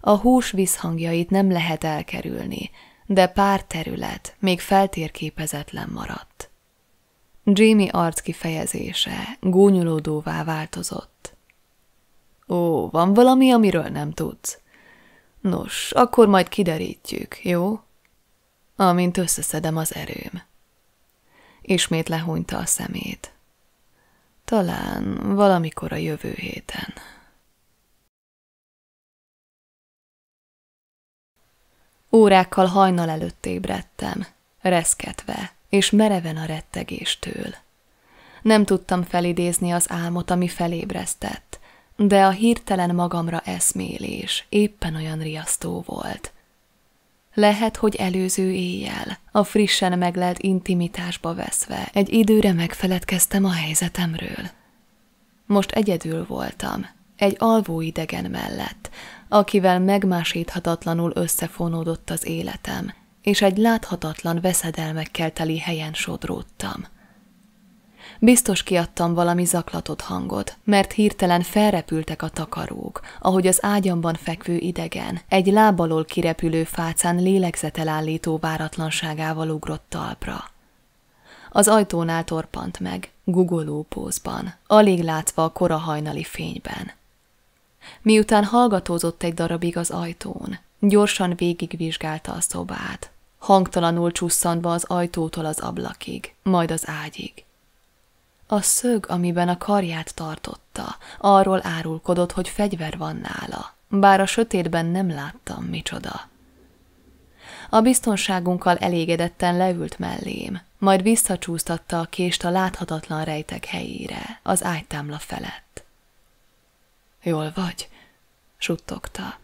A hús visszhangjait nem lehet elkerülni, de pár terület még feltérképezetlen maradt. Jimmy arc kifejezése gúnyolódóvá változott. Ó, van valami, amiről nem tudsz? Nos, akkor majd kiderítjük, jó? Amint összeszedem az erőm. Ismét lehúnyta a szemét. Talán valamikor a jövő héten. Órákkal hajnal előtt ébredtem, reszketve és mereven a rettegéstől. Nem tudtam felidézni az álmot, ami felébresztett, de a hirtelen magamra eszmélés éppen olyan riasztó volt. Lehet, hogy előző éjjel, a frissen meglelt intimitásba veszve, egy időre megfeledkeztem a helyzetemről. Most egyedül voltam, egy alvó idegen mellett, akivel megmásíthatatlanul összefonódott az életem, és egy láthatatlan veszedelmekkel teli helyen sodródtam. Biztos kiadtam valami zaklatott hangot, mert hirtelen felrepültek a takarók, ahogy az ágyamban fekvő idegen, egy lábalól kirepülő fácán lélegzetelállító váratlanságával ugrott talpra. Az ajtónál torpant meg, gugoló pózban, alig látva a kora hajnali fényben. Miután hallgatózott egy darabig az ajtón, gyorsan végigvizsgálta a szobát, hangtalanul csusszantva az ajtótól az ablakig, majd az ágyig. A szög, amiben a karját tartotta, arról árulkodott, hogy fegyver van nála, bár a sötétben nem láttam micsoda. A biztonságunkkal elégedetten leült mellém, majd visszacsúsztatta a kést a láthatatlan rejtek helyére, az ágytámla felett. Jól vagy? suttogta.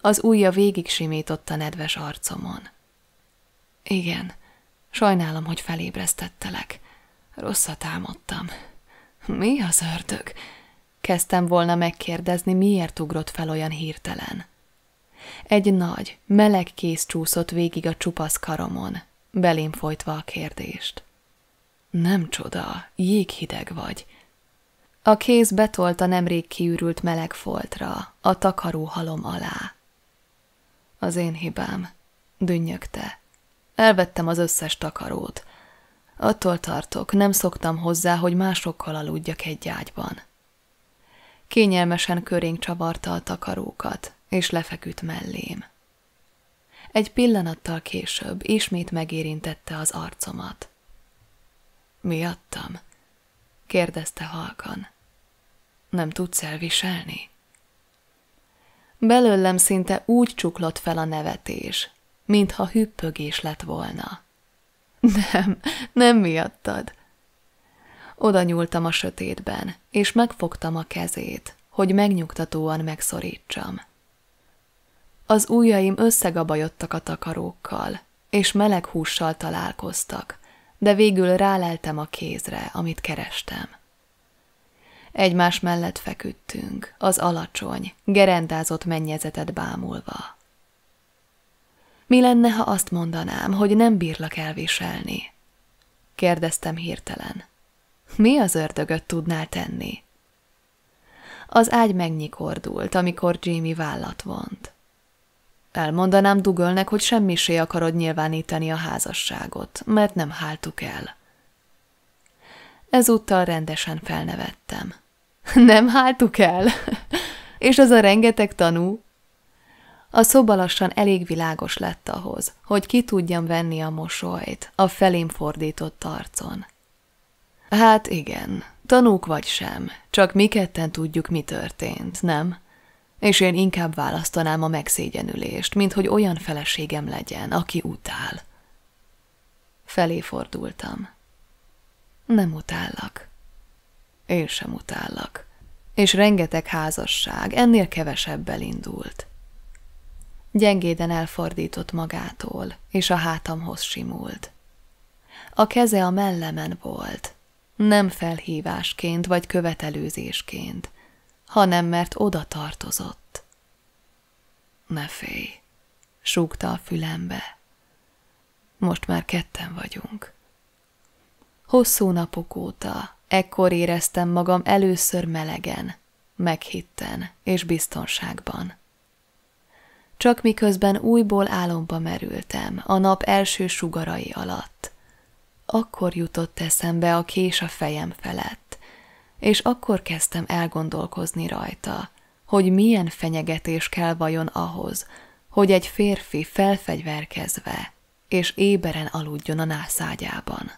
Az ujja végig simította nedves arcomon. Igen, sajnálom, hogy felébresztettelek. Rosszat álmodtam. Mi az ördög? Kezdtem volna megkérdezni, miért ugrott fel olyan hirtelen. Egy nagy, meleg kéz csúszott végig a csupasz karomon, belém folytva a kérdést. Nem csoda, jéghideg vagy. A kéz betolta nemrég kiürült meleg foltra, a takaró halom alá. Az én hibám, dünnyögte. Elvettem az összes takarót, Attól tartok, nem szoktam hozzá, hogy másokkal aludjak egy ágyban. Kényelmesen körénk csavarta a takarókat, és lefeküdt mellém. Egy pillanattal később ismét megérintette az arcomat. Miattam? kérdezte halkan. Nem tudsz elviselni? Belőlem szinte úgy csuklott fel a nevetés, mintha hüppögés lett volna. Nem, nem miattad. Oda nyúltam a sötétben, és megfogtam a kezét, hogy megnyugtatóan megszorítsam. Az ujjaim összegabajodtak a takarókkal, és meleg hússal találkoztak, de végül ráleltem a kézre, amit kerestem. Egymás mellett feküdtünk, az alacsony, gerendázott mennyezetet bámulva. Mi lenne, ha azt mondanám, hogy nem bírlak elviselni? Kérdeztem hirtelen. Mi az ördögöt tudnál tenni? Az ágy megnyikordult, amikor Jimmy vállat vont. Elmondanám Dugölnek, hogy semmisé akarod nyilvánítani a házasságot, mert nem háltuk el. Ezúttal rendesen felnevettem. Nem háltuk el? És az a rengeteg tanú? A szoba lassan elég világos lett ahhoz, hogy ki tudjam venni a mosolyt a felém fordított arcon. Hát igen, tanúk vagy sem, csak mi ketten tudjuk, mi történt, nem? És én inkább választanám a megszégyenülést, mint hogy olyan feleségem legyen, aki utál. Felé fordultam. Nem utállak. Én sem utállak. És rengeteg házasság ennél kevesebbel indult. Gyengéden elfordított magától, és a hátamhoz simult. A keze a mellemen volt, nem felhívásként vagy követelőzésként, hanem mert oda tartozott. Ne félj, súgta a fülembe. Most már ketten vagyunk. Hosszú napok óta ekkor éreztem magam először melegen, meghitten és biztonságban csak miközben újból álomba merültem, a nap első sugarai alatt. Akkor jutott eszembe a kés a fejem felett, és akkor kezdtem elgondolkozni rajta, hogy milyen fenyegetés kell vajon ahhoz, hogy egy férfi felfegyverkezve és éberen aludjon a nászágyában.